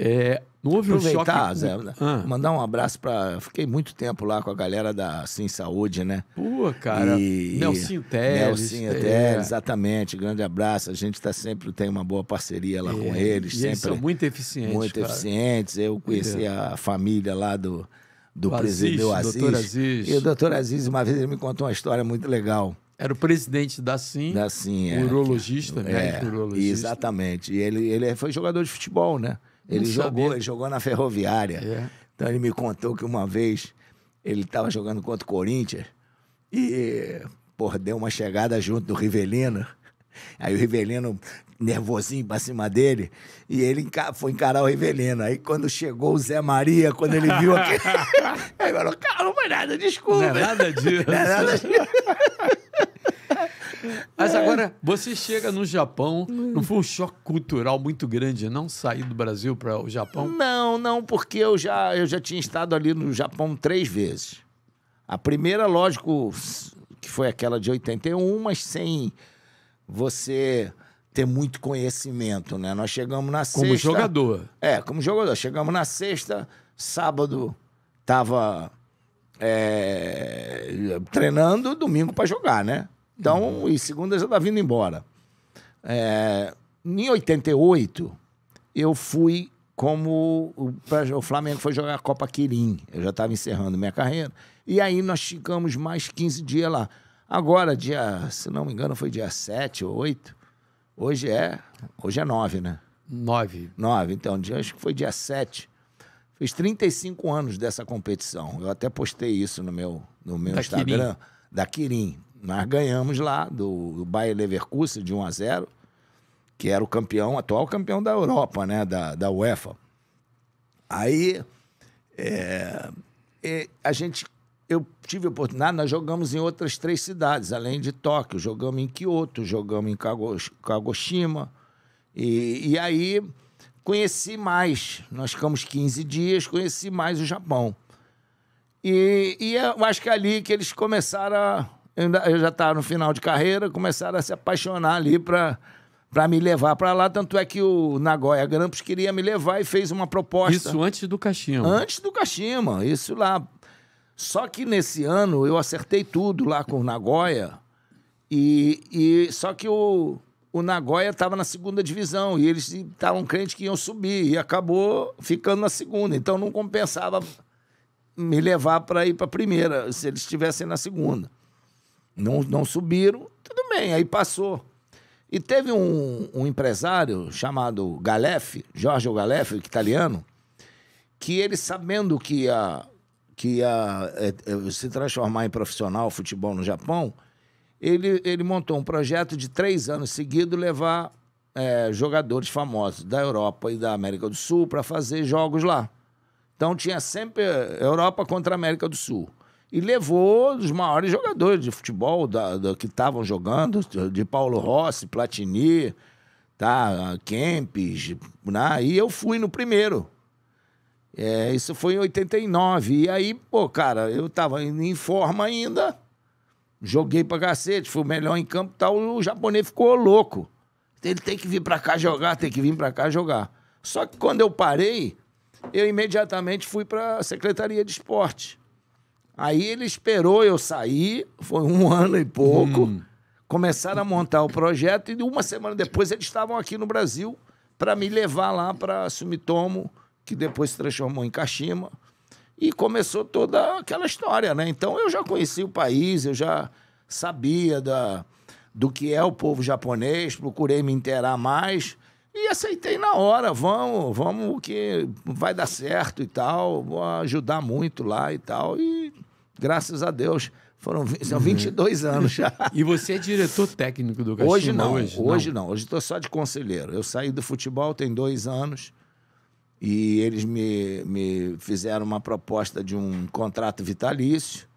é, não houve Aproveitar, um choque... Zé, ah. mandar um abraço para... Fiquei muito tempo lá com a galera da Sim Saúde, né? Pô, cara. Nelsinho Teles. Nelsinho é. exatamente. Grande abraço. A gente tá sempre tem uma boa parceria lá é. com eles. E sempre, eles são muito eficientes, Muito cara. eficientes. Eu conheci é. a família lá do, do o presidente Aziz, Aziz. Aziz. E o doutor Aziz, uma vez, ele me contou uma história muito legal. Era o presidente da SIM, da SIM é. urologista, é, urologista. Exatamente. E ele, ele é, foi jogador de futebol, né? Ele Não jogou, sabia. ele jogou na Ferroviária. É. Então ele me contou que uma vez ele estava jogando contra o Corinthians e, por deu uma chegada junto do Rivelino. Aí o Rivelino, nervosinho pra cima dele, e ele enca foi encarar o Rivelino. Aí quando chegou o Zé Maria, quando ele viu aquele. aí falou: Cara, não foi nada, desculpa. Não é nada disso. Não é nada disso. Mas é. agora, você chega no Japão, não foi um choque cultural muito grande não sair do Brasil para o Japão? Não, não, porque eu já, eu já tinha estado ali no Japão três vezes. A primeira, lógico, que foi aquela de 81, mas sem você ter muito conhecimento, né? Nós chegamos na sexta. Como jogador. É, como jogador. Chegamos na sexta, sábado tava é, treinando, domingo para jogar, né? Então, em segunda já tá vindo embora. É, em 88, eu fui como o, o Flamengo foi jogar a Copa Quirim. Eu já estava encerrando minha carreira. E aí nós ficamos mais 15 dias lá. Agora, dia, se não me engano, foi dia 7 ou 8. Hoje é. Hoje é 9, né? 9. 9, então, dia, acho que foi dia 7. Fiz 35 anos dessa competição. Eu até postei isso no meu, no meu da Instagram. Quirim. Da Quirim. Nós ganhamos lá do, do Bayer Leverkusen de 1 a 0, que era o campeão, atual campeão da Europa, né? Da, da UEFA. Aí é, é, a gente, eu tive a oportunidade, nós jogamos em outras três cidades, além de Tóquio, jogamos em Kyoto, jogamos em Kagoshima. E, e aí conheci mais. Nós ficamos 15 dias, conheci mais o Japão. E, e eu acho que é ali que eles começaram a eu já estava no final de carreira, começaram a se apaixonar ali para me levar para lá, tanto é que o Nagoya Grampus queria me levar e fez uma proposta. Isso antes do Caxima. Antes do Caxima, isso lá. Só que nesse ano eu acertei tudo lá com o Nagoya e, e só que o, o Nagoya estava na segunda divisão e eles estavam crentes que iam subir e acabou ficando na segunda, então não compensava me levar para ir para a primeira se eles estivessem na segunda. Não, não subiram, tudo bem, aí passou. E teve um, um empresário chamado Galef, Jorge Galef, italiano, que ele sabendo que ia, que ia é, é, se transformar em profissional futebol no Japão, ele, ele montou um projeto de três anos seguidos levar é, jogadores famosos da Europa e da América do Sul para fazer jogos lá. Então tinha sempre Europa contra América do Sul e levou os maiores jogadores de futebol da, da que estavam jogando, de Paulo Rossi, Platini, tá, Kempis, né? e eu fui no primeiro. É, isso foi em 89. E aí, pô, cara, eu tava em forma ainda, joguei pra cacete, fui o melhor em campo e tal, o japonês ficou louco. Ele tem que vir pra cá jogar, tem que vir pra cá jogar. Só que quando eu parei, eu imediatamente fui pra Secretaria de Esporte Aí ele esperou eu sair, foi um ano e pouco. Hum. Começaram a montar o projeto e uma semana depois eles estavam aqui no Brasil para me levar lá para Sumitomo, que depois se transformou em Kashima. E começou toda aquela história, né? Então eu já conheci o país, eu já sabia da, do que é o povo japonês, procurei me inteirar mais. E aceitei na hora, vamos, vamos que vai dar certo e tal, vou ajudar muito lá e tal. E graças a Deus, foram são 22 uhum. anos já. E você é diretor técnico do Caxima hoje não, hoje? Hoje não, não. hoje estou só de conselheiro. Eu saí do futebol tem dois anos e eles me, me fizeram uma proposta de um contrato vitalício,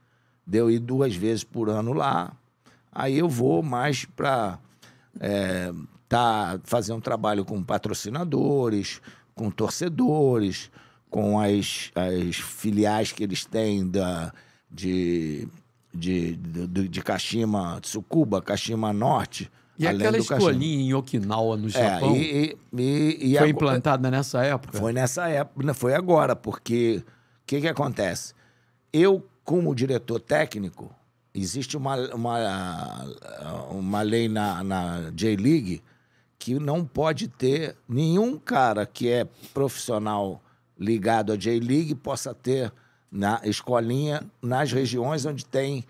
deu de ir duas vezes por ano lá. Aí eu vou mais para é, eh, tá, fazer um trabalho com patrocinadores, com torcedores, com as, as filiais que eles têm da, de, de, de, de Kashima Tsukuba, Kashima Norte. E aquela escolinha em Okinawa, no é, Japão, é, e, e, e, foi implantada nessa época? Foi nessa época, foi agora, porque o que, que acontece? Eu, como diretor técnico, existe uma, uma, uma lei na, na J-League que não pode ter nenhum cara que é profissional ligado à J-League possa ter na escolinha nas regiões onde tem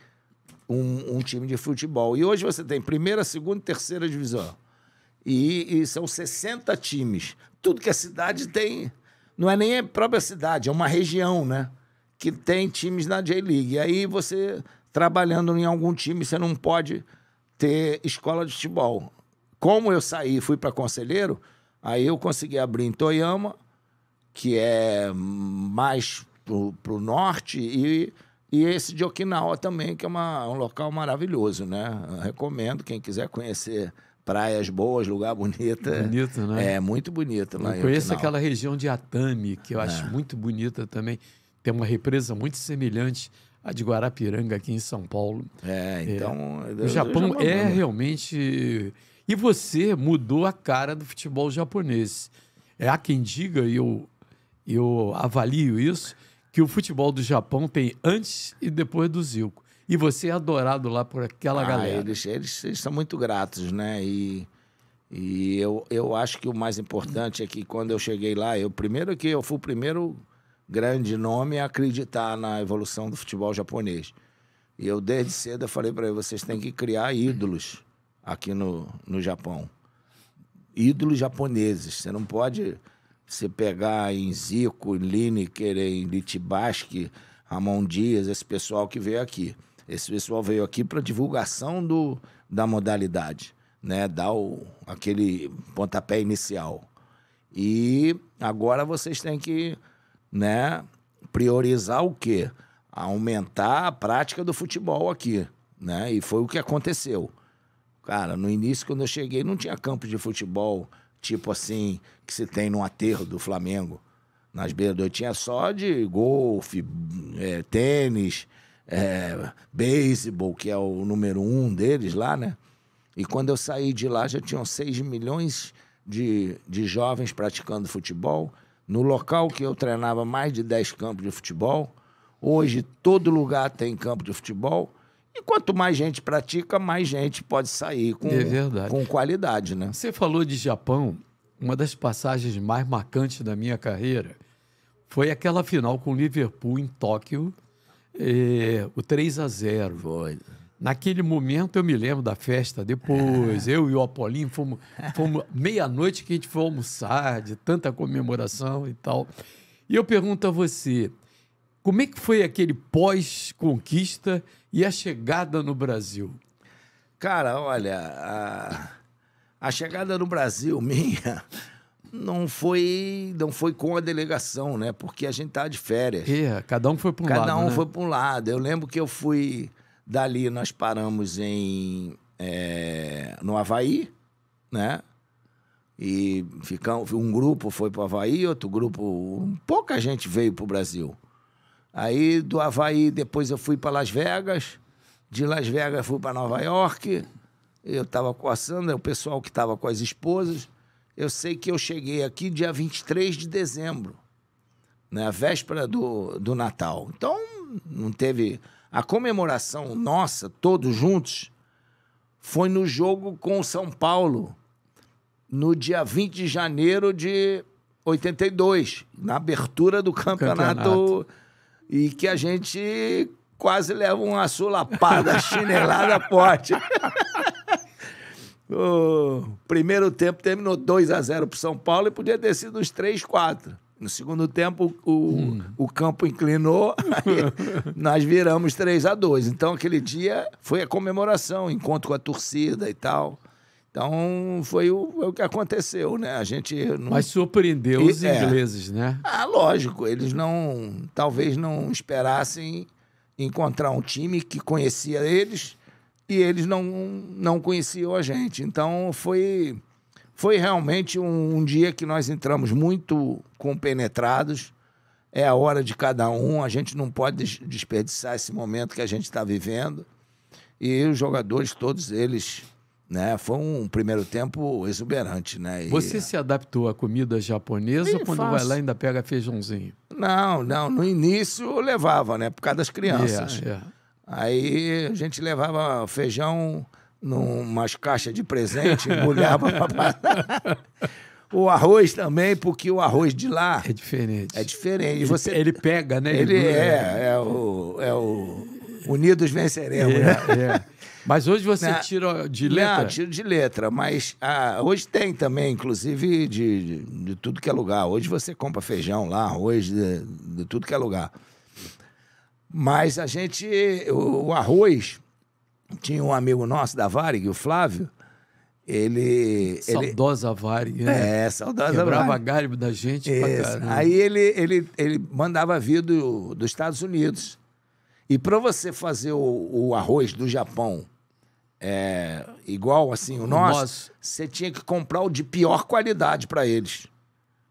um, um, time de futebol. E hoje você tem primeira, segunda e terceira divisão. E, e, são 60 times. Tudo que a cidade tem. Não é nem a própria cidade, é uma região, né? Que tem times na J-League. E aí você, trabalhando em algum time, você não pode ter escola de futebol. Como eu saí e fui para Conselheiro, aí eu consegui abrir em Toyama, que é mais para o norte, e, e esse de Okinawa também, que é uma, um local maravilhoso, né? Eu recomendo quem quiser conhecer praias boas, lugar bonito. É bonito, né? É, muito bonito lá. Eu conheço aquela região de Atami, que eu é. acho muito bonita também. Tem uma represa muito semelhante à de Guarapiranga, aqui em São Paulo. É, é então. É. O Japão é realmente e você mudou a cara do futebol japonês. É, há quem diga, e eu, eu avalio isso, que o futebol do Japão tem antes e depois do Zico. E você é adorado lá por aquela ah, galera. Eles, eles, eles, são muito gratos, né? E, e eu, eu acho que o mais importante é que quando eu cheguei lá, eu primeiro que eu fui o primeiro grande nome a acreditar na evolução do futebol japonês. E eu desde cedo eu falei para vocês têm que criar ídolos aqui no, no Japão. Ídolos japoneses. Você não pode você pegar em Zico, em Lineker, em Litibaski, Ramon Dias, esse pessoal que veio aqui. Esse pessoal veio aqui para divulgação do, da modalidade, né? Dar o, aquele pontapé inicial. E agora vocês têm que, né, priorizar o quê? Aumentar a prática do futebol aqui, né? E foi o que aconteceu. Cara, no início, quando eu cheguei, não tinha campo de futebol, tipo assim, que se tem no aterro do Flamengo. Nas beiras Eu tinha só de golfe, é, tênis, é, beisebol, que é o número um deles lá, né? E quando eu saí de lá, já tinham 6 milhões de, de jovens praticando futebol. No local que eu treinava, mais de 10 campos de futebol. Hoje, todo lugar tem campo de futebol. E quanto mais gente pratica, mais gente pode sair com, é com qualidade, né? Você falou de Japão. Uma das passagens mais marcantes da minha carreira foi aquela final com o Liverpool em Tóquio, é, o 3 a 0 Foi. Naquele momento eu me lembro da festa depois. É. eu e o Apolinho fomos, fomos meia-noite que a gente foi almoçar, de tanta comemoração e tal. E eu pergunto a você: como é que foi aquele pós-conquista e a chegada no Brasil? Cara, olha, a, a chegada no Brasil minha não foi não foi com a delegação, né? Porque a gente tava tá de férias. É, cada um foi para um cada lado. Cada um né? foi para um lado. Eu lembro que eu fui dali nós paramos em é, no Havaí, né? E ficamos, um grupo foi para o Havaí, outro grupo, pouca gente veio para o Brasil. Aí do Havaí, depois eu fui para Las Vegas. De Las Vegas fui para Nova York. Eu estava coassando, é o pessoal que estava com as esposas. Eu sei que eu cheguei aqui dia 23 de dezembro, né? a véspera do, do Natal. Então, não teve. A comemoração nossa, todos juntos, foi no jogo com o São Paulo, no dia 20 de janeiro de 82, na abertura do campeonato. campeonato e que a gente quase leva uma sulapada chinelada forte. o primeiro tempo terminou 2 a 0 para São Paulo e podia ter sido uns 3, 4. No segundo tempo, o, hum. o campo inclinou, nós viramos 3 a 2 Então, aquele dia foi a comemoração, encontro com a torcida e tal. Então, foi o, o, que aconteceu, né? A gente... Não... Mas surpreendeu e, os é. ingleses, é. né? Ah, lógico. Eles não... Talvez não esperassem encontrar um time que conhecia eles e eles não, não conheciam a gente. Então, foi, foi realmente um, um dia que nós entramos muito compenetrados. É a hora de cada um. A gente não pode desperdiçar esse momento que a gente está vivendo. E os jogadores, todos eles né? Foi um primeiro tempo exuberante, né? E... Você se adaptou à comida japonesa ou quando vai lá ainda pega feijãozinho? Não, não. No início eu levava, né? Por causa das crianças. Yeah, é, yeah. É. Aí a gente levava feijão numas caixas de presente, molhava para O arroz também, porque o arroz de lá. É diferente. É diferente. Ele, você, ele pega, né? Ele, ele é, é, o, é o. Unidos venceremos. Yeah, é, né? Mas hoje você né? tira de letra? Não, tiro de letra, mas ah, hoje tem também, inclusive, de, de, de, tudo que é lugar. Hoje você compra feijão lá, arroz, de, de tudo que é lugar. Mas a gente, o, o, arroz, tinha um amigo nosso da Varig, o Flávio, ele. Saudosa ele... Varig, né? É, saudosa Quebrava Varig. galho da gente Isso. pra Aí ele, ele, ele mandava vir do, dos Estados Unidos. E para você fazer o, o, arroz do Japão é, igual assim o, nosso, você tinha que comprar o de pior qualidade para eles.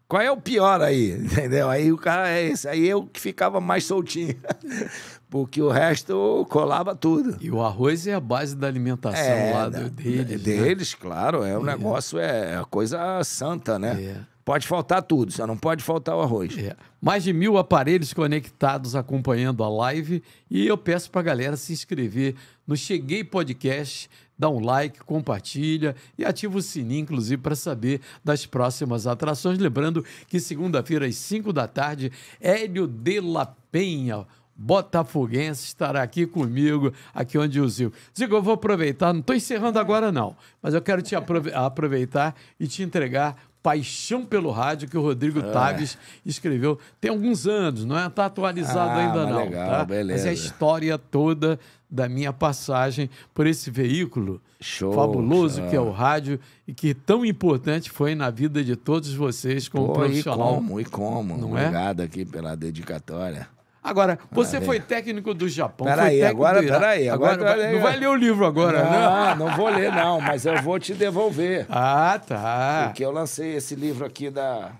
Qual é o pior aí? Entendeu? Aí o cara é esse. Aí eu que ficava mais soltinho. Porque o resto colava tudo. E o arroz é a base da alimentação é, lá da, deles. Né? Deles, né? claro. É, o é. negócio é, é coisa santa, né? É. Pode faltar tudo, só não pode faltar o arroz. É. Mais de mil aparelhos conectados acompanhando a live. E eu peço para a galera se inscrever no Cheguei Podcast, dá um like, compartilha e ativa o sininho, inclusive, para saber das próximas atrações. Lembrando que segunda-feira, às 5 da tarde, Hélio de La Penha. Botafoguense estará aqui comigo, aqui onde o Zico. Zico, eu vou aproveitar, não estou encerrando agora não, mas eu quero te aproveitar e te entregar Paixão pelo Rádio, que o Rodrigo é. Taves escreveu. Tem alguns anos, não é? Tá atualizado ah, ainda não. Tá? Legal, tá? Beleza. Mas é a história toda da minha passagem por esse veículo show, fabuloso show. que é o rádio e que tão importante foi na vida de todos vocês como Pô, profissional. E como, e como. Não é? Obrigado é? aqui pela dedicatória. Agora, você foi técnico do Japão. Peraí, agora, peraí. Agora, agora, agora, não vai é. ler o livro agora, não, não, né? não vou ler, não, mas eu vou te devolver. Ah, tá. Porque eu lancei esse livro aqui da,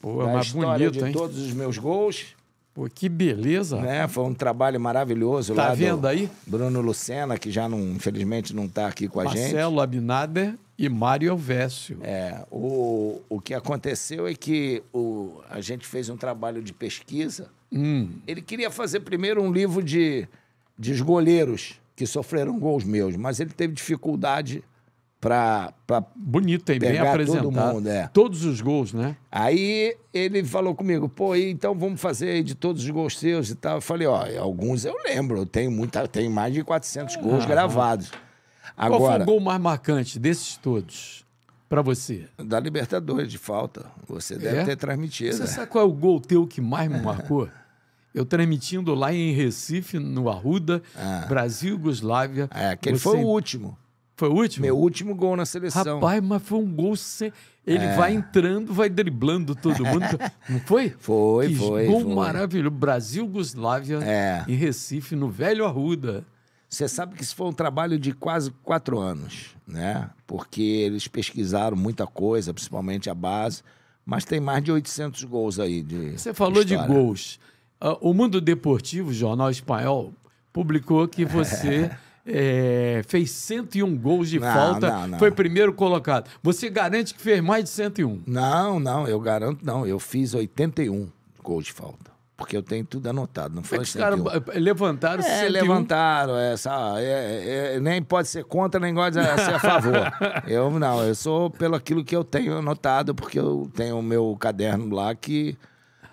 Pô, é da história bonito, de hein? todos os meus gols. Pô, que beleza! Né? Foi um trabalho maravilhoso tá lá. Tá vendo aí? Bruno Lucena, que já não, infelizmente não está aqui com a gente. Marcelo Abinader e Mário Elvésio. É, o, o que aconteceu é que o, a gente fez um trabalho de pesquisa Hum. Ele queria fazer primeiro um livro de, de goleiros que sofreram gols meus, mas ele teve dificuldade para bonito e bem apresentado todo mundo, é. todos os gols né aí ele falou comigo pô então vamos fazer de todos os gols seus e tal eu falei ó alguns eu lembro eu tenho muita tenho mais de 400 ah, gols gravados agora qual foi o gol mais marcante desses todos para você da Libertadores de falta você deve é? ter transmitido você sabe qual é o gol teu que mais me marcou eu transmitindo lá em Recife, no Arruda, ah. Brasil e É, aquele você... foi o último. Foi o último? Meu último gol na seleção. Rapaz, mas foi um gol. Sem... Ele é. vai entrando, vai driblando todo mundo. Não foi? Foi, que foi. Gol foi. maravilhoso. Brasil, Yugoslávia, é. em Recife, no Velho Arruda. Você sabe que isso foi um trabalho de quase quatro anos, né? Porque eles pesquisaram muita coisa, principalmente a base. Mas tem mais de 800 gols aí. De Você falou história. de gols. Uh, o Mundo Deportivo, jornal espanhol, publicou que você é, eh, fez 101 gols de não, falta, não, não. foi primeiro colocado. Você garante que fez mais de 101? Não, não, eu garanto não. Eu fiz 81 gols de falta. Porque eu tenho tudo anotado, não foi é Os caras levantaram é, 101. levantaram, essa, é é, é, é, nem pode ser contra, nem pode ser a favor. eu não, eu sou pelo aquilo que eu tenho anotado, porque eu tenho o meu caderno lá que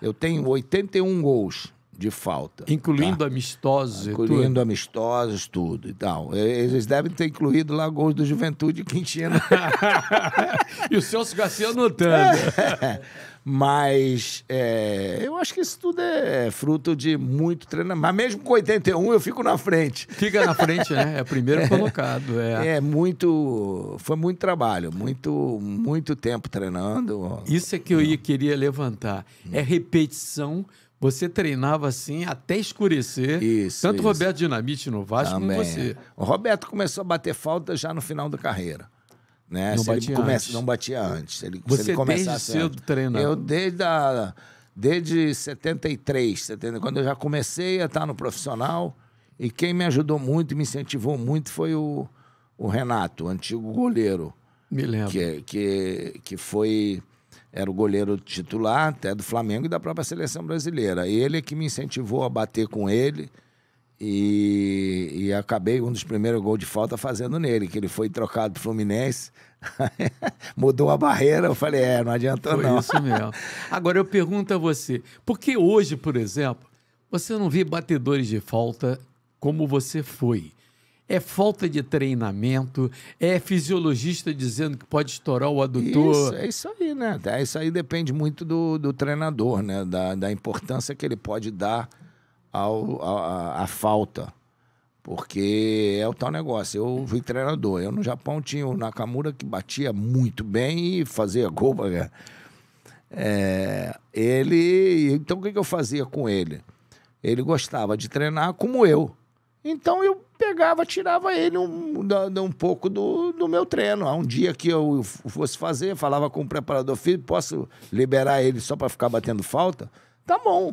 eu tenho 81 gols de falta. Incluindo tá? amistosos Incluindo tudo. amistosos, tudo e tal. Eles devem ter incluído lá gols do Juventude e Quintino. e o Celso Garcia anotando. Mas é, eu acho que isso tudo é fruto de muito treinamento. Mas mesmo com 81, eu fico na frente. Fica na frente, né? É primeiro é. colocado. É. é. muito. Foi muito trabalho, muito, muito tempo treinando. Isso é que eu ia, queria levantar. Hum. É repetição. Você treinava assim até escurecer. Isso. Tanto isso. Roberto Dinamite no Vasco Também, como você. É. O Roberto começou a bater falta já no final da carreira. Né? Não se batia ele começa, antes. Não batia antes. Ele, Você se ele começasse desde seu treino Eu desde, a, desde 73, 70, quando eu já comecei a estar no profissional. E quem me ajudou muito, me incentivou muito, foi o, o Renato, o antigo goleiro. Me lembro. Que, que, que foi... Era o goleiro titular até do Flamengo e da própria seleção brasileira. Ele é que me incentivou a bater com ele e, e, acabei um dos primeiros gols de falta fazendo nele, que ele foi trocado pro Fluminense, mudou a barreira, eu falei, é, não adiantou foi não. isso mesmo. Agora eu pergunto a você, por que hoje, por exemplo, você não vê batedores de falta como você foi? É falta de treinamento, é fisiologista dizendo que pode estourar o adutor. Isso, é isso aí, né? É, isso aí depende muito do, do treinador, né? Da, da importância que ele pode dar ao, a, a, falta. Porque é o tal negócio. Eu fui treinador. Eu no Japão tinha o Nakamura que batia muito bem e fazia gol. É, ele. Então o que, eu fazia com ele? Ele gostava de treinar como eu. Então eu pegava, tirava ele um, um, um pouco do, do meu treino. Há um dia que eu fosse fazer, falava com o preparador físico, posso liberar ele só para ficar batendo falta? Tá bom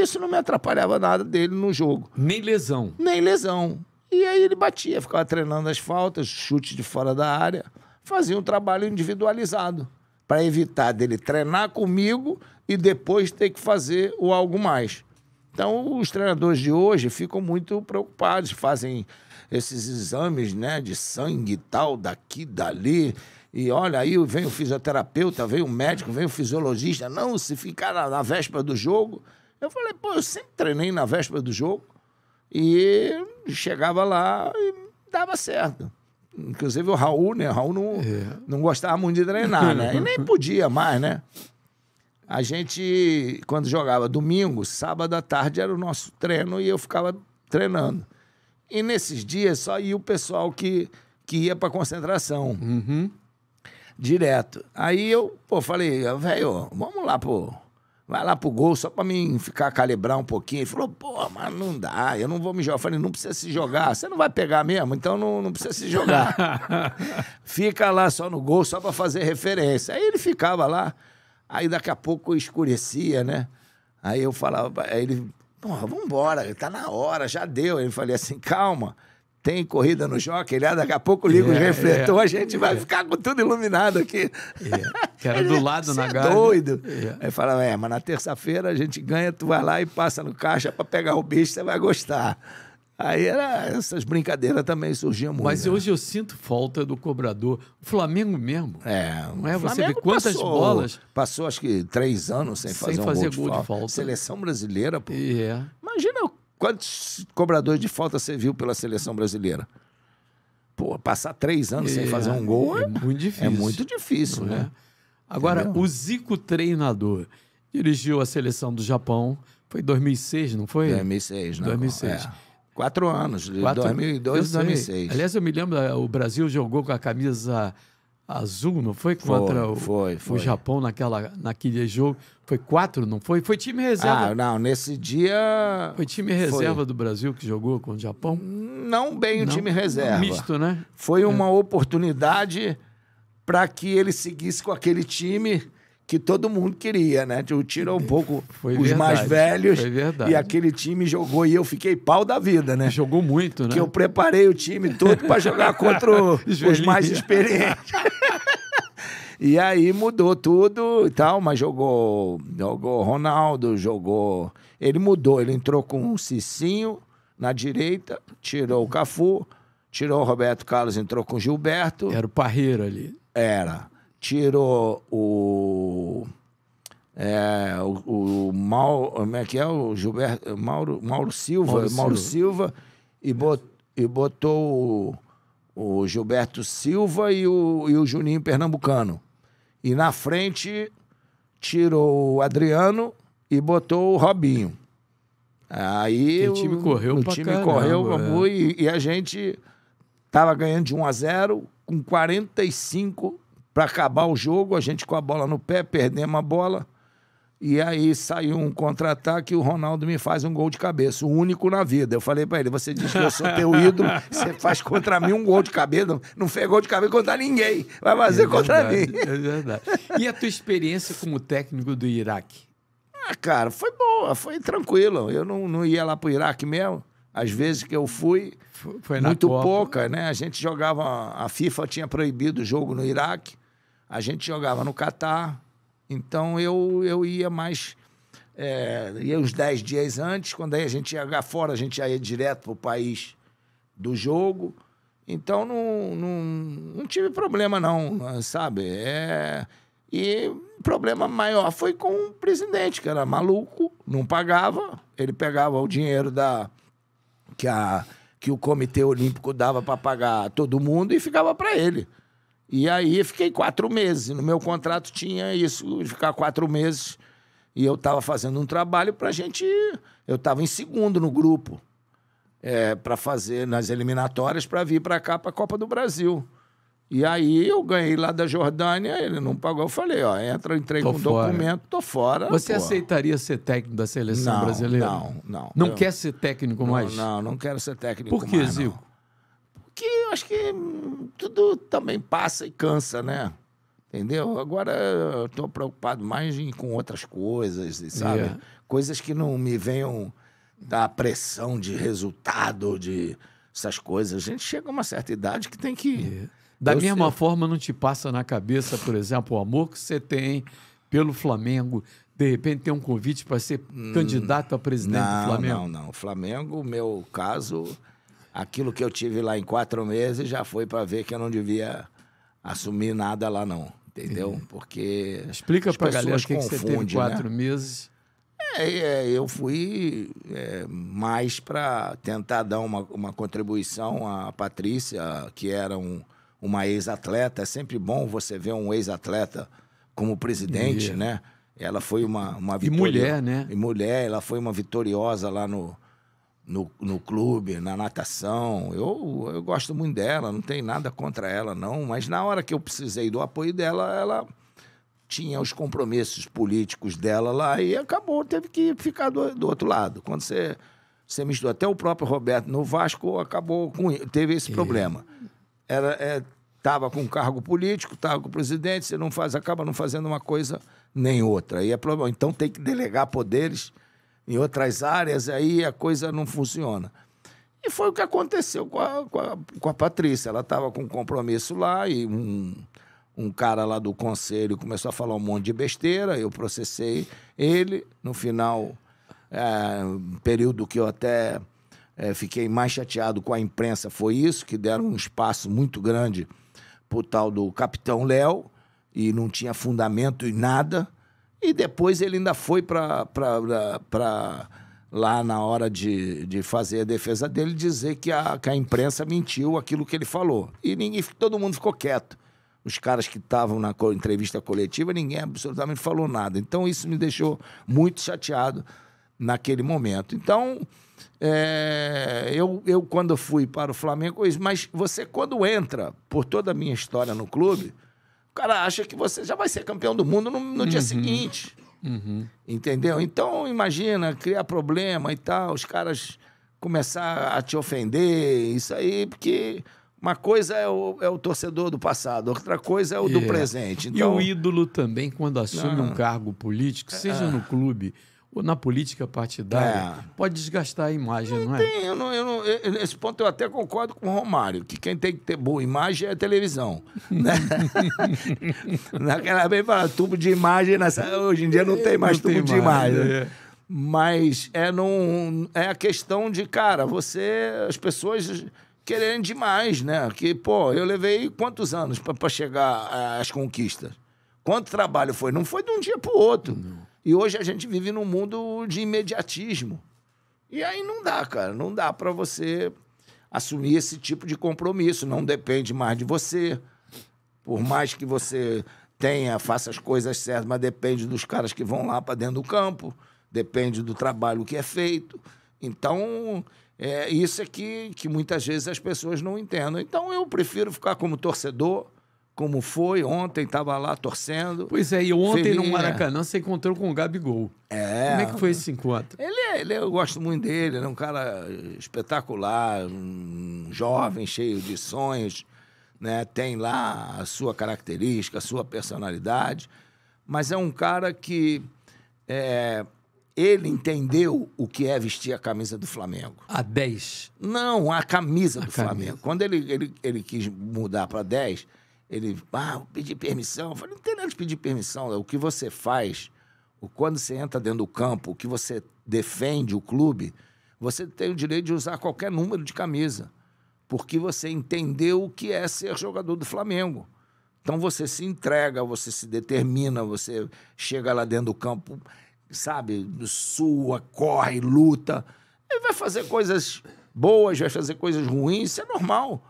isso não me atrapalhava nada dele no jogo. Nem lesão. Nem lesão. E aí ele batia, ficava treinando as faltas, chute de fora da área, fazia um trabalho individualizado para evitar dele treinar comigo e depois ter que fazer o algo mais. Então, os treinadores de hoje ficam muito preocupados, fazem esses exames né, de sangue e tal, daqui, dali. E olha, aí vem o fisioterapeuta, vem o médico, vem o fisiologista. Não, se ficar na, na véspera do jogo, eu falei, pô, eu sempre treinei na véspera do jogo e chegava lá e dava certo. Inclusive o Raul, né? O Raul não, é. não gostava muito de treinar, né? E nem podia mais, né? A gente, quando jogava domingo, sábado à tarde era o nosso treino e eu ficava treinando. E nesses dias só ia o pessoal que, que ia pra concentração. Uhum. Direto. Aí eu, pô, falei, velho, vamos lá, pô vai lá pro gol só pra mim ficar calibrar um pouquinho. Ele falou, pô, mas não dá, eu não vou me jogar. Eu falei, não precisa se jogar, você não vai pegar mesmo, então não, não precisa se jogar. Fica lá só no gol, só pra fazer referência. Aí ele ficava lá, aí daqui a pouco escurecia, né? Aí eu falava, aí ele, porra, vambora, tá na hora, já deu. Ele falei assim, calma tem corrida no Jockey daqui a pouco liga yeah, os é, é. a gente vai é. ficar com tudo iluminado aqui. Que era do lado na é doido. Aí falava, é, mas na terça-feira a gente ganha, tu vai lá e passa no caixa para pegar o bicho, você vai gostar. Aí era, essas brincadeiras também surgiam muito. Mas né? hoje eu sinto falta do cobrador. O Flamengo mesmo. É. Não é? Você vê quantas passou, bolas. Passou acho que três anos sem, sem fazer, um fazer gol, de, gol de falta. Seleção brasileira, pô. É. Imagina Quantos cobradores de falta você viu pela seleção brasileira? Pô, passar três anos é, sem fazer um gol é, é, muito difícil. É muito difícil, né? né? Agora, Entendeu? o Zico treinador dirigiu a seleção do Japão. Foi em 2006, não foi? 2006, né? 2006. É. Quatro anos, de 2002 e 2006. Aliás, eu me lembro, eh, o Brasil jogou com a camisa azul, não foi? Contra foi, o, foi, foi. o Japão naquela, naquele jogo. Foi quatro, não foi? Foi time reserva. Ah, não, nesse dia. Foi time reserva foi. do Brasil que jogou com o Japão? Não bem o não, time reserva. Misto, né? Foi é. uma oportunidade para que ele seguisse com aquele time que todo mundo queria, né? tirou é um pouco foi os verdade, mais velhos. Foi verdade. E aquele time jogou e eu fiquei pau da vida, né? Jogou muito, né? Que eu preparei o time todo para jogar contra os mais experientes. e aí mudou tudo e tal, mas jogou, jogou Ronaldo, jogou. Ele mudou, ele entrou com um Cicinho na direita, tirou o Cafu, tirou o Roberto Carlos, entrou com o Gilberto. Era o Parreira ali. Era tiro o. É, o, o Mauro, como é que é? O Gilberto, Mauro, Mauro Silva, Mauro, Mauro Silva. Silva, e, bot, e botou o, o Gilberto Silva e o, e o Juninho Pernambucano. E na frente tirou o Adriano e botou o Robinho. Aí o time correu, o time caramba, correu é. e, e, a gente tava ganhando de 1 a 0 com 45 para acabar o jogo, a gente com a bola no pé, perdemos a bola. E aí saiu um contra-ataque e o Ronaldo me faz um gol de cabeça, o único na vida. Eu falei para ele: você diz que eu sou teu ídolo, você faz contra mim um gol de cabeça. Não fez gol de cabeça contra ninguém, vai fazer é contra mim. É verdade. E a tua experiência como técnico do Iraque? Ah, cara, foi boa, foi tranquilo. Eu não, não ia lá pro Iraque mesmo. Às vezes que eu fui, foi, foi muito Copa. pouca, né? A gente jogava. A FIFA tinha proibido o jogo no Iraque. A gente jogava no Catar, então eu, eu ia mais. É, ia uns 10 dias antes, quando aí a gente ia fora, a gente ia direto para o país do jogo. Então não, não, não tive problema, não, sabe? É, e o problema maior foi com o presidente, que era maluco, não pagava, ele pegava o dinheiro da que, a, que o Comitê Olímpico dava para pagar todo mundo e ficava para ele. E aí fiquei quatro meses. No meu contrato tinha isso, ficar quatro meses. E eu estava fazendo um trabalho para a gente. Eu estava em segundo no grupo é, para fazer nas eliminatórias para vir para cá para a Copa do Brasil. E aí eu ganhei lá da Jordânia, ele não pagou. Eu falei, ó, entra, entrei tô com fora. um documento, tô fora. Você pô. aceitaria ser técnico da seleção não, brasileira? Não, não. Não eu, quer ser técnico mais? Não, não quero ser técnico Por que, mais, Zico? Não que eu acho que hum, tudo também passa e cansa, né? Entendeu? Agora eu tô preocupado mais em, com outras coisas, sabe? Yeah. É. Coisas que não me venham da pressão de resultado, de essas coisas. A gente chega a uma certa idade que tem que. Yeah. É. Da eu mesma sei. forma, não te passa na cabeça, por exemplo, o amor que você tem pelo Flamengo, de repente ter um convite para ser hum, candidato a presidente não, do Flamengo? Não, não. Flamengo, meu caso, aquilo que eu tive lá em quatro meses já foi para ver que eu não devia assumir nada lá, não. Entendeu? Porque. Explica para a galera o que, que você teve né? quatro né? meses. É, é, eu fui é, mais para tentar dar uma, uma contribuição à Patrícia, que era um, uma ex-atleta. É sempre bom você ver um ex-atleta como presidente, né? Ela foi uma, uma vitória. E mulher, né? E mulher, ela foi uma vitoriosa lá no, no, no clube, na natação. Eu, eu gosto muito dela, não tem nada contra ela, não. Mas na hora que eu precisei do apoio dela, ela tinha os compromissos políticos dela lá e acabou, teve que ficar do, do outro lado. Quando você, você misturou até o próprio Roberto no Vasco, acabou com, teve esse e... problema. Era. É, Estava com cargo político, estava com presidente, você não faz, acaba não fazendo uma coisa nem outra. E é problema. Então tem que delegar poderes em outras áreas, aí a coisa não funciona. E foi o que aconteceu com a, com a, com a Patrícia. Ela estava com um compromisso lá e um, um cara lá do conselho começou a falar um monte de besteira. Eu processei ele. No final, é, um período que eu até é, fiquei mais chateado com a imprensa foi isso, que deram um espaço muito grande para o tal do Capitão Léo e não tinha fundamento em nada. E depois ele ainda foi para lá na hora de, de fazer a defesa dele dizer que a, que a imprensa mentiu aquilo que ele falou. E ninguém, todo mundo ficou quieto. Os caras que estavam na entrevista coletiva, ninguém absolutamente falou nada. Então isso me deixou muito chateado naquele momento. Então, é, eu, eu quando fui para o Flamengo, mas você quando entra, por toda a minha história no clube o cara acha que você já vai ser campeão do mundo no, no uhum. dia seguinte. Uhum. Entendeu? Então, imagina, criar problema e tal, os caras começar a te ofender, isso aí, porque uma coisa é o, é o torcedor do passado, outra coisa é o yeah. do é. presente. Então... E o então ídolo também, quando assume ah. um cargo político, seja ah. no clube na política partidária, é. pode desgastar a imagem, não, não é? Tem, eu não, eu não, eu, nesse ponto eu até concordo com o Romário, que quem tem que ter boa imagem é a televisão. né? Naquela vez falava tubo de imagem, nessa, hoje em dia não tem mais tubo tem de imagem. imagem. É. Mas é, num, é a questão de, cara, você. As pessoas quererem demais, né? Que, pô, eu levei quantos anos para chegar às conquistas? Quanto trabalho foi? Não foi de um dia para o outro. Não. E hoje a gente vive num mundo de imediatismo. E aí não dá, cara. Não dá para você assumir esse tipo de compromisso. Não depende mais de você. Por mais que você tenha, faça as coisas certas, mas depende dos caras que vão lá para dentro do campo, depende do trabalho que é feito. Então, é, isso é que, que muitas vezes as pessoas não entendem. Então, eu prefiro ficar como torcedor como foi. Ontem estava lá torcendo. Pois é, e ontem no Maracanã você encontrou com o Gabigol. É. Como é que foi esse encontro? Ele, é, ele é, eu gosto muito dele, ele é um cara espetacular, um jovem, cheio de sonhos, né? Tem lá a sua característica, a sua personalidade, mas é um cara que é, ele entendeu o que é vestir a camisa do Flamengo. A 10? Não, a camisa a do camisa. Flamengo. Quando ele, ele, ele quis mudar para 10, ele, ah, pedir permissão. Eu falei, não tem nada de pedir permissão. O que você faz, o quando você entra dentro do campo, o que você defende o clube, você tem o direito de usar qualquer número de camisa, porque você entendeu o que é ser jogador do Flamengo. Então você se entrega, você se determina, você chega lá dentro do campo, sabe, sua, corre, luta. Ele vai fazer coisas boas, vai fazer coisas ruins, isso é normal.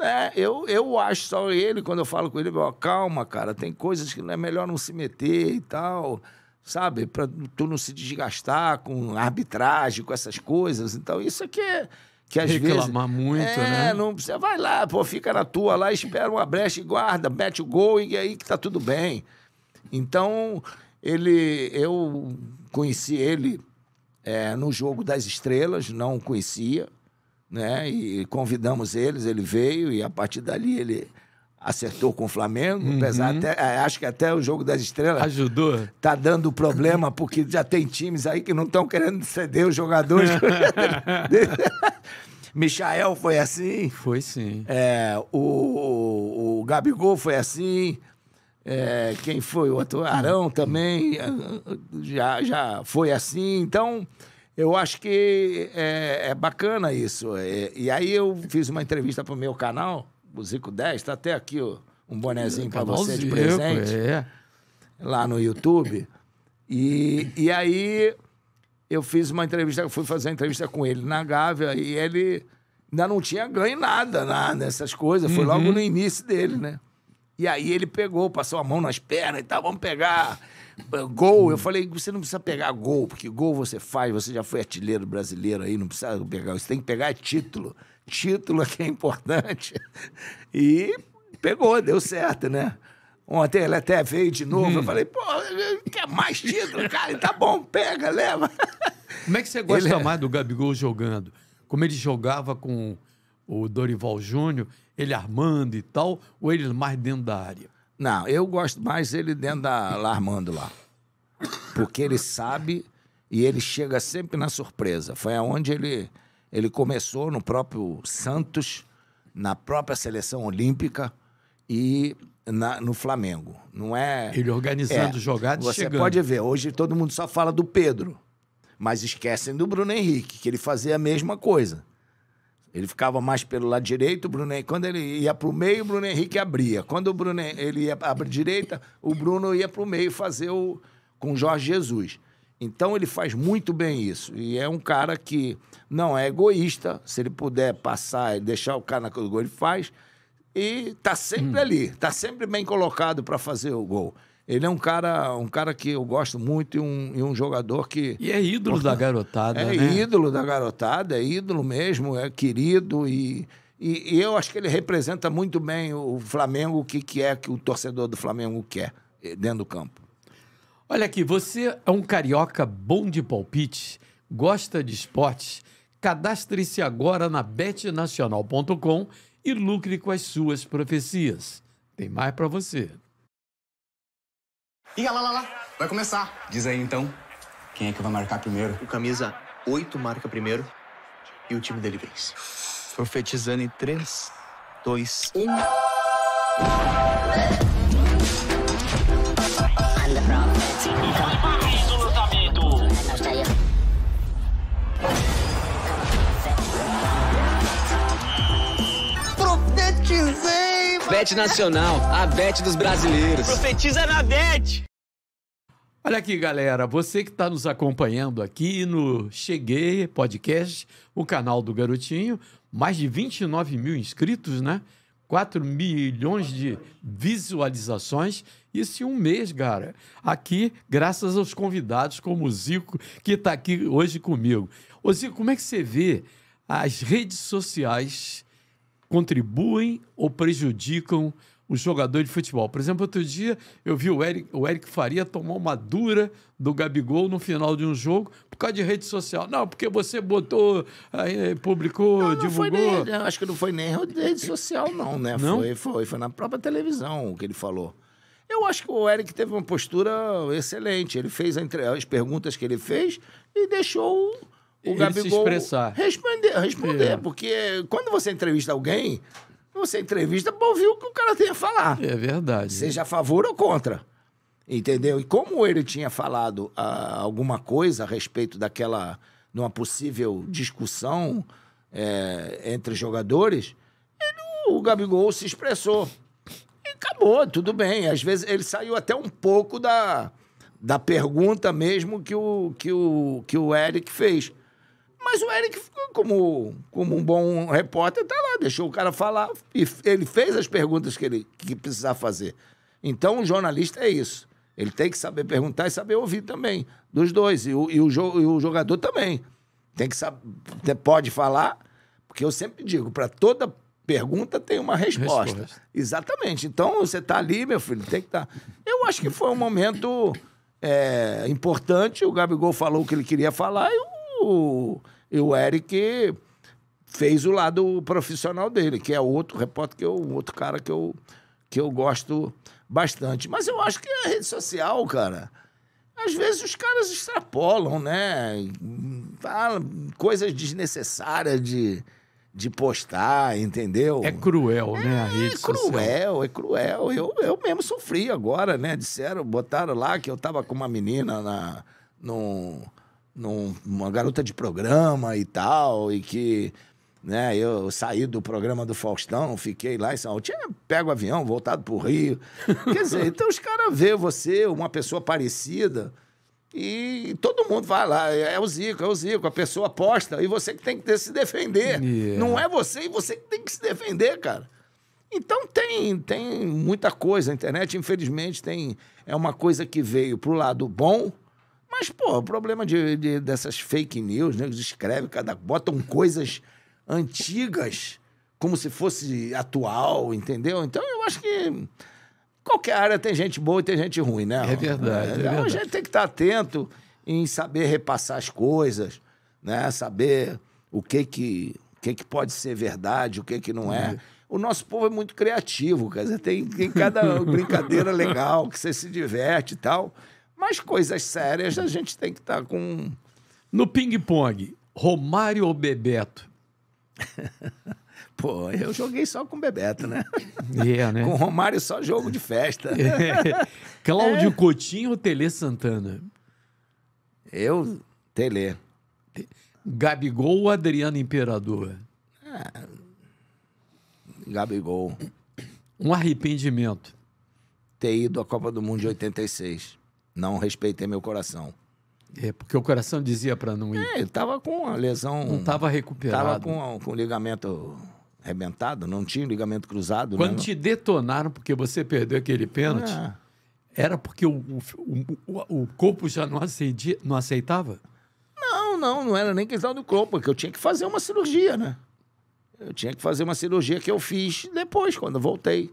É, eu, eu acho, só ele, quando eu falo com ele, calma, cara, tem coisas que não é melhor não se meter e tal, sabe? Pra tu não se desgastar com arbitragem, com essas coisas. Então, isso aqui é que às reclamar vezes, muito, é, né? Não, você vai lá, pô, fica na tua lá, espera uma brecha e guarda, mete o gol e aí que tá tudo bem. Então, ele, eu conheci ele é, no jogo das estrelas, não conhecia, né? E convidamos eles, ele veio e a partir dali ele acertou com o Flamengo, uhum. apesar até, é, acho que até o jogo das estrelas ajudou. Tá dando problema porque já tem times aí que não estão querendo ceder os jogadores. Michael foi assim. Foi sim. É, o, o, o Gabigol foi assim. É, quem foi o outro? Arão também uhum. já, já foi assim. Então, eu acho que é, é bacana isso. É, e aí eu fiz uma entrevista para o meu canal, o Zico 10, está tá até aqui ó, um bonezinho para você de presente. É. Lá no YouTube. E, e aí eu fiz uma entrevista, fui fazer uma entrevista com ele na Gávea e ele ainda não tinha ganho nada, nessas coisas. Foi uhum. logo no início dele, né? E aí ele pegou, passou a mão nas pernas e tal, vamos pegar Gol, eu hum. falei, você não precisa pegar gol, porque gol você faz, você já foi artilheiro brasileiro aí, não precisa pegar. Você tem que pegar título. Título é que é importante. E pegou, deu certo, né? Ontem ele até veio de novo. Hum. Eu falei, pô, quer mais título, cara? Tá bom, pega, leva. Como é que você gosta ele... É mais do Gabigol jogando? Como ele jogava com o Dorival Júnior, ele armando e tal, ou ele mais dentro da área? Não, eu gosto mais ele dentro da lá Armando lá. Porque ele sabe e ele chega sempre na surpresa. Foi aonde ele ele começou no próprio Santos, na própria seleção olímpica e na, no Flamengo. Não é ele organizando é, jogadas. Você chegando. pode ver. Hoje todo mundo só fala do Pedro, mas esquecem do Bruno Henrique que ele fazia a mesma coisa. Ele ficava mais pelo lado direito, o Bruno quando ele ia para o meio, o Bruno Henrique abria. Quando o Bruno ele ia para a direita, o Bruno ia para o meio fazer o com o Jorge Jesus. Então ele faz muito bem isso. E é um cara que não é egoísta, se ele puder passar e deixar o cara naquele gol, ele faz. E está sempre hum. ali, Está sempre bem colocado para fazer o gol. Ele é um cara, um cara que eu gosto muito e um, e um jogador que. E é ídolo da garotada. É né? ídolo da garotada, é ídolo mesmo, é querido e, e, e, eu acho que ele representa muito bem o Flamengo, o que, que é que o torcedor do Flamengo quer eh, dentro do campo. Olha aqui, você é um carioca bom de palpite, gosta de esportes, cadastre-se agora na betnacional.com e lucre com as suas profecias. Tem mais para você. Ih, lá, lá, lá. Vai começar. Diz aí, então, quem é que vai marcar primeiro? O camisa 8 marca primeiro e o time dele vence. Profetizando em 3, 2, 1... Bet Nacional, a Bet dos brasileiros. Profetiza na Bet! Olha aqui, galera, você que está nos acompanhando aqui no Cheguei Podcast, o canal do Garotinho, mais de 29 mil inscritos, né? 4 milhões de visualizações. Isso em um mês, cara. Aqui, graças aos convidados como o Zico, que está aqui hoje comigo. Ô, Zico, como é que você vê as redes sociais contribuem ou prejudicam o jogador de futebol. Por exemplo, outro dia eu vi o Eric, o Eric Faria tomar uma dura do Gabigol no final de um jogo por causa de rede social. Não, porque você botou, aí, publicou, não, não divulgou. Nem, acho que não foi nem rede social, não, né? Não? Foi, foi, foi na própria televisão que ele falou. Eu acho que o Eric teve uma postura excelente. Ele fez as perguntas que ele fez e deixou o Gabigol se expressar. Responder, responder. É. Porque quando você entrevista alguém, você entrevista para ouvir o que o cara tem a falar. É verdade. Seja a favor ou contra. Entendeu? E como ele tinha falado ah, alguma coisa a respeito daquela. de uma possível discussão é, entre jogadores, ele, o Gabigol se expressou. E acabou, tudo bem. Às vezes ele saiu até um pouco da, da pergunta mesmo que o, que, o, que o Eric fez. Mas o Eric como, como um bom repórter, tá lá, deixou o cara falar e ele fez as perguntas que ele que precisava fazer. Então, o jornalista é isso. Ele tem que saber perguntar e saber ouvir também, dos dois. E o, e o, e o jogador também. Tem que saber, pode falar, porque eu sempre digo, para toda pergunta tem uma resposta. resposta. Exatamente. Então, você está ali, meu filho, tem que estar. Tá... Eu acho que foi um momento é, importante. O Gabigol falou o que ele queria falar e o e o Eric fez o lado profissional dele, que é outro repórter, que eu, outro cara que eu, que eu gosto bastante. Mas eu acho que a rede social, cara, às vezes os caras extrapolam, né? Falam coisas desnecessárias de, de postar, entendeu? É cruel, é, né? A é rede é cruel, social. é cruel. Eu, eu mesmo sofri agora, né? Disseram, botaram lá que eu tava com uma menina na, num. No num, uma garota de programa e tal, e que né, eu saí do programa do Faustão, fiquei lá em São Paulo, tinha pego o avião, voltado para o Rio. Quer dizer, então os caras veem você, uma pessoa parecida, e todo mundo vai lá, é, é o Zico, é o Zico, a pessoa aposta, e você que tem que ter, se defender. Yeah. Não é você e você que tem que se defender, cara. Então tem, tem muita coisa. A internet, infelizmente, tem é uma coisa que veio para o lado bom mas, pô, o problema de, de dessas fake news, né? Eles escrevem, cada, botam coisas antigas como se fosse atual, entendeu? Então, eu acho que qualquer área tem gente boa e tem gente ruim, né? É verdade. É, é verdade. A gente tem que estar atento em saber repassar as coisas, né? Saber o que que, o que, que pode ser verdade, o que que não é. é. O nosso povo é muito criativo, quer dizer, tem, tem cada brincadeira legal que você se diverte e tal. Mas coisas sérias a gente tem que estar tá com. No ping-pong, Romário ou Bebeto? Pô, eu joguei só com Bebeto, né? Yeah, é, né? com Romário só jogo de festa. é. Cláudio é. Coutinho ou Tele Santana? Eu, Tele. Gabigol ou Adriano Imperador? Ah, Gabigol. Um arrependimento. Ter ido à Copa do Mundo de 86. Não respeitei meu coração. É, porque o coração dizia para não ir. É, ele estava com a lesão. Não estava recuperado. Estava com, com ligamento arrebentado, não tinha ligamento cruzado. Quando né? te detonaram porque você perdeu aquele pênalti, é. era porque o, o, o, o, corpo já não, aceidia, não aceitava? Não, não, não era nem questão do corpo, porque eu tinha que fazer uma cirurgia, né? Eu tinha que fazer uma cirurgia que eu fiz depois, quando eu voltei.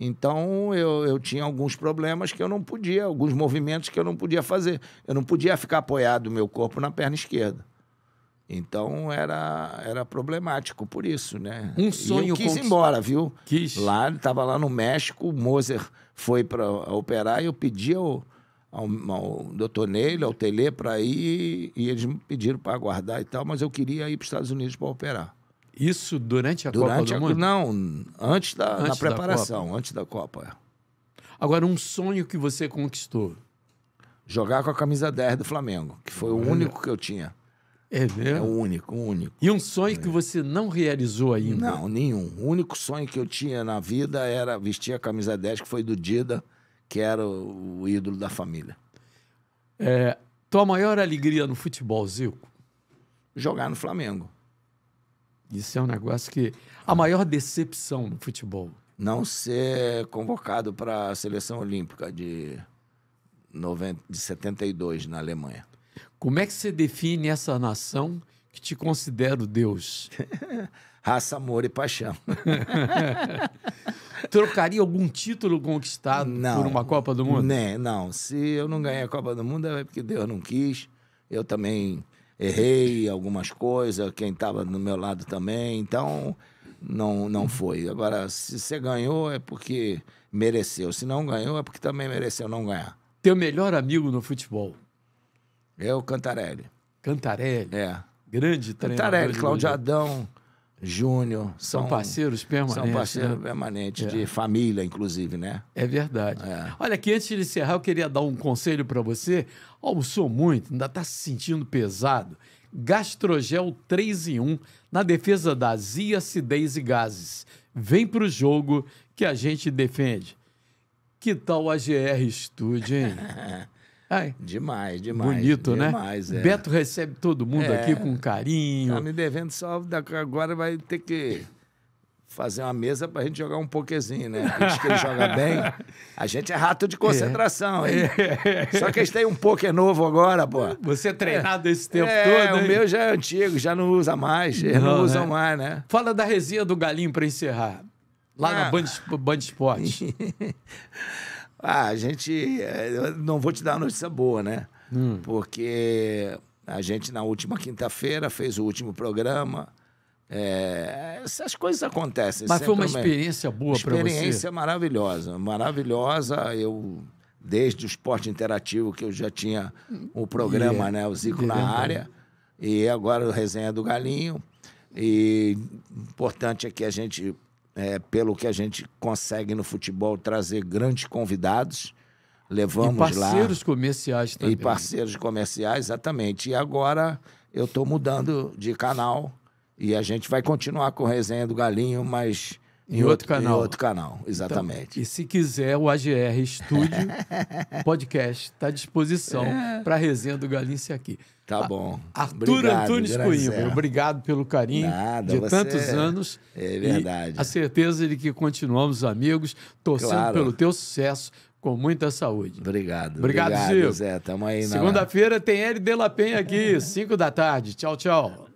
Então eu, eu tinha alguns problemas que eu não podia, alguns movimentos que eu não podia fazer. Eu não podia ficar apoiado o meu corpo na perna esquerda. Então era, era problemático por isso, né? Um sonho e eu quis ir embora, viu? Quis. Lá, estava lá no México, o Moser foi para operar e eu pedi ao, ao, ao doutor Neil, ao Tele, para ir e eles me pediram para aguardar e tal, mas eu queria ir para os Estados Unidos para operar. Isso durante a durante Copa do a, Mundo? Não, antes da antes na preparação, da antes da Copa. É. Agora, um sonho que você conquistou? Jogar com a camisa 10 do Flamengo, que foi o é. único que eu tinha. É mesmo? É o único, o único. E um sonho é. que você não realizou ainda? Não, nenhum. O único sonho que eu tinha na vida era vestir a camisa 10, que foi do Dida, que era o, o ídolo da família. É, tua maior alegria no futebol, Zico? Jogar no Flamengo. Isso é um negócio que. A maior decepção no futebol. Não ser convocado para a seleção olímpica de, 90, de 72 na Alemanha. Como é que você define essa nação que te considero Deus? Raça, amor e paixão. Trocaria algum título conquistado não, por uma Copa do Mundo? Né, não. Se eu não ganhar a Copa do Mundo, é porque Deus não quis. Eu também errei algumas coisas, quem estava do meu lado também, então não, não foi. Agora, se você ganhou é porque mereceu, se não ganhou é porque também mereceu não ganhar. Teu melhor amigo no futebol? Eu, é Cantarelli. Cantarelli? É. Grande Cantarelli, Claudiadão. Júnior. São, são, parceiros permanentes. São né? parceiros né? permanentes, é. de família, inclusive, né? É verdade. É. Olha, aqui antes de encerrar, eu queria dar um conselho para você. Almoçou muito, ainda está se sentindo pesado. Gastrogel 3 em 1 na defesa da azia, acidez e gases. Vem para o jogo que a gente defende. Que tal a GR Studio, hein? Ai, demais, demais. Bonito, demais, né? Demais, é. Beto recebe todo mundo é, aqui com carinho. Tá me devendo só, agora vai ter que fazer uma mesa para a gente jogar um pokezinho, né? a gente que ele joga bem. A gente é rato de concentração, é. hein? É. Só que eles têm um poker novo agora, pô. Você é, é. treinado esse tempo é, todo? o meu já é antigo, já não usa mais. Eles não, não né? usam né? mais, né? Fala da resenha do Galinho para encerrar. Lá ah. na Band, Band Esporte. Ah, a gente. Eh, não vou te dar uma notícia boa, né? Hum. Porque a gente, na última quinta-feira, fez o último programa. É, essas coisas acontecem. Mas foi uma né? experiência boa para você? Experiência maravilhosa. Maravilhosa. Eu, desde o esporte interativo, que eu já tinha o programa, yeah. É. né? O Zico yeah. na área. E agora o Resenha do Galinho. E importante é que a gente é, pelo que a gente consegue no futebol trazer grandes convidados. Levamos e parceiros lá. Parceiros comerciais também. E né? parceiros comerciais, exatamente. E agora eu estou mudando de canal e a gente vai continuar com o Resenha do Galinho, mas em, outro, outro, canal. Em outro canal, então, exatamente. Então, e se quiser, o AGR Estúdio Podcast está à disposição é. para a resenha do Galícia aqui. Tá ah, bom. Arthur Antunes Coimbra, obrigado pelo carinho Nada, de tantos é anos. É verdade. a certeza de que continuamos amigos, torcendo claro. pelo teu sucesso, com muita saúde. Obrigado. Obrigado, obrigado Zé. Tamo aí. Segunda-feira tem L. De La Penha aqui, 5 da tarde. Tchau, tchau.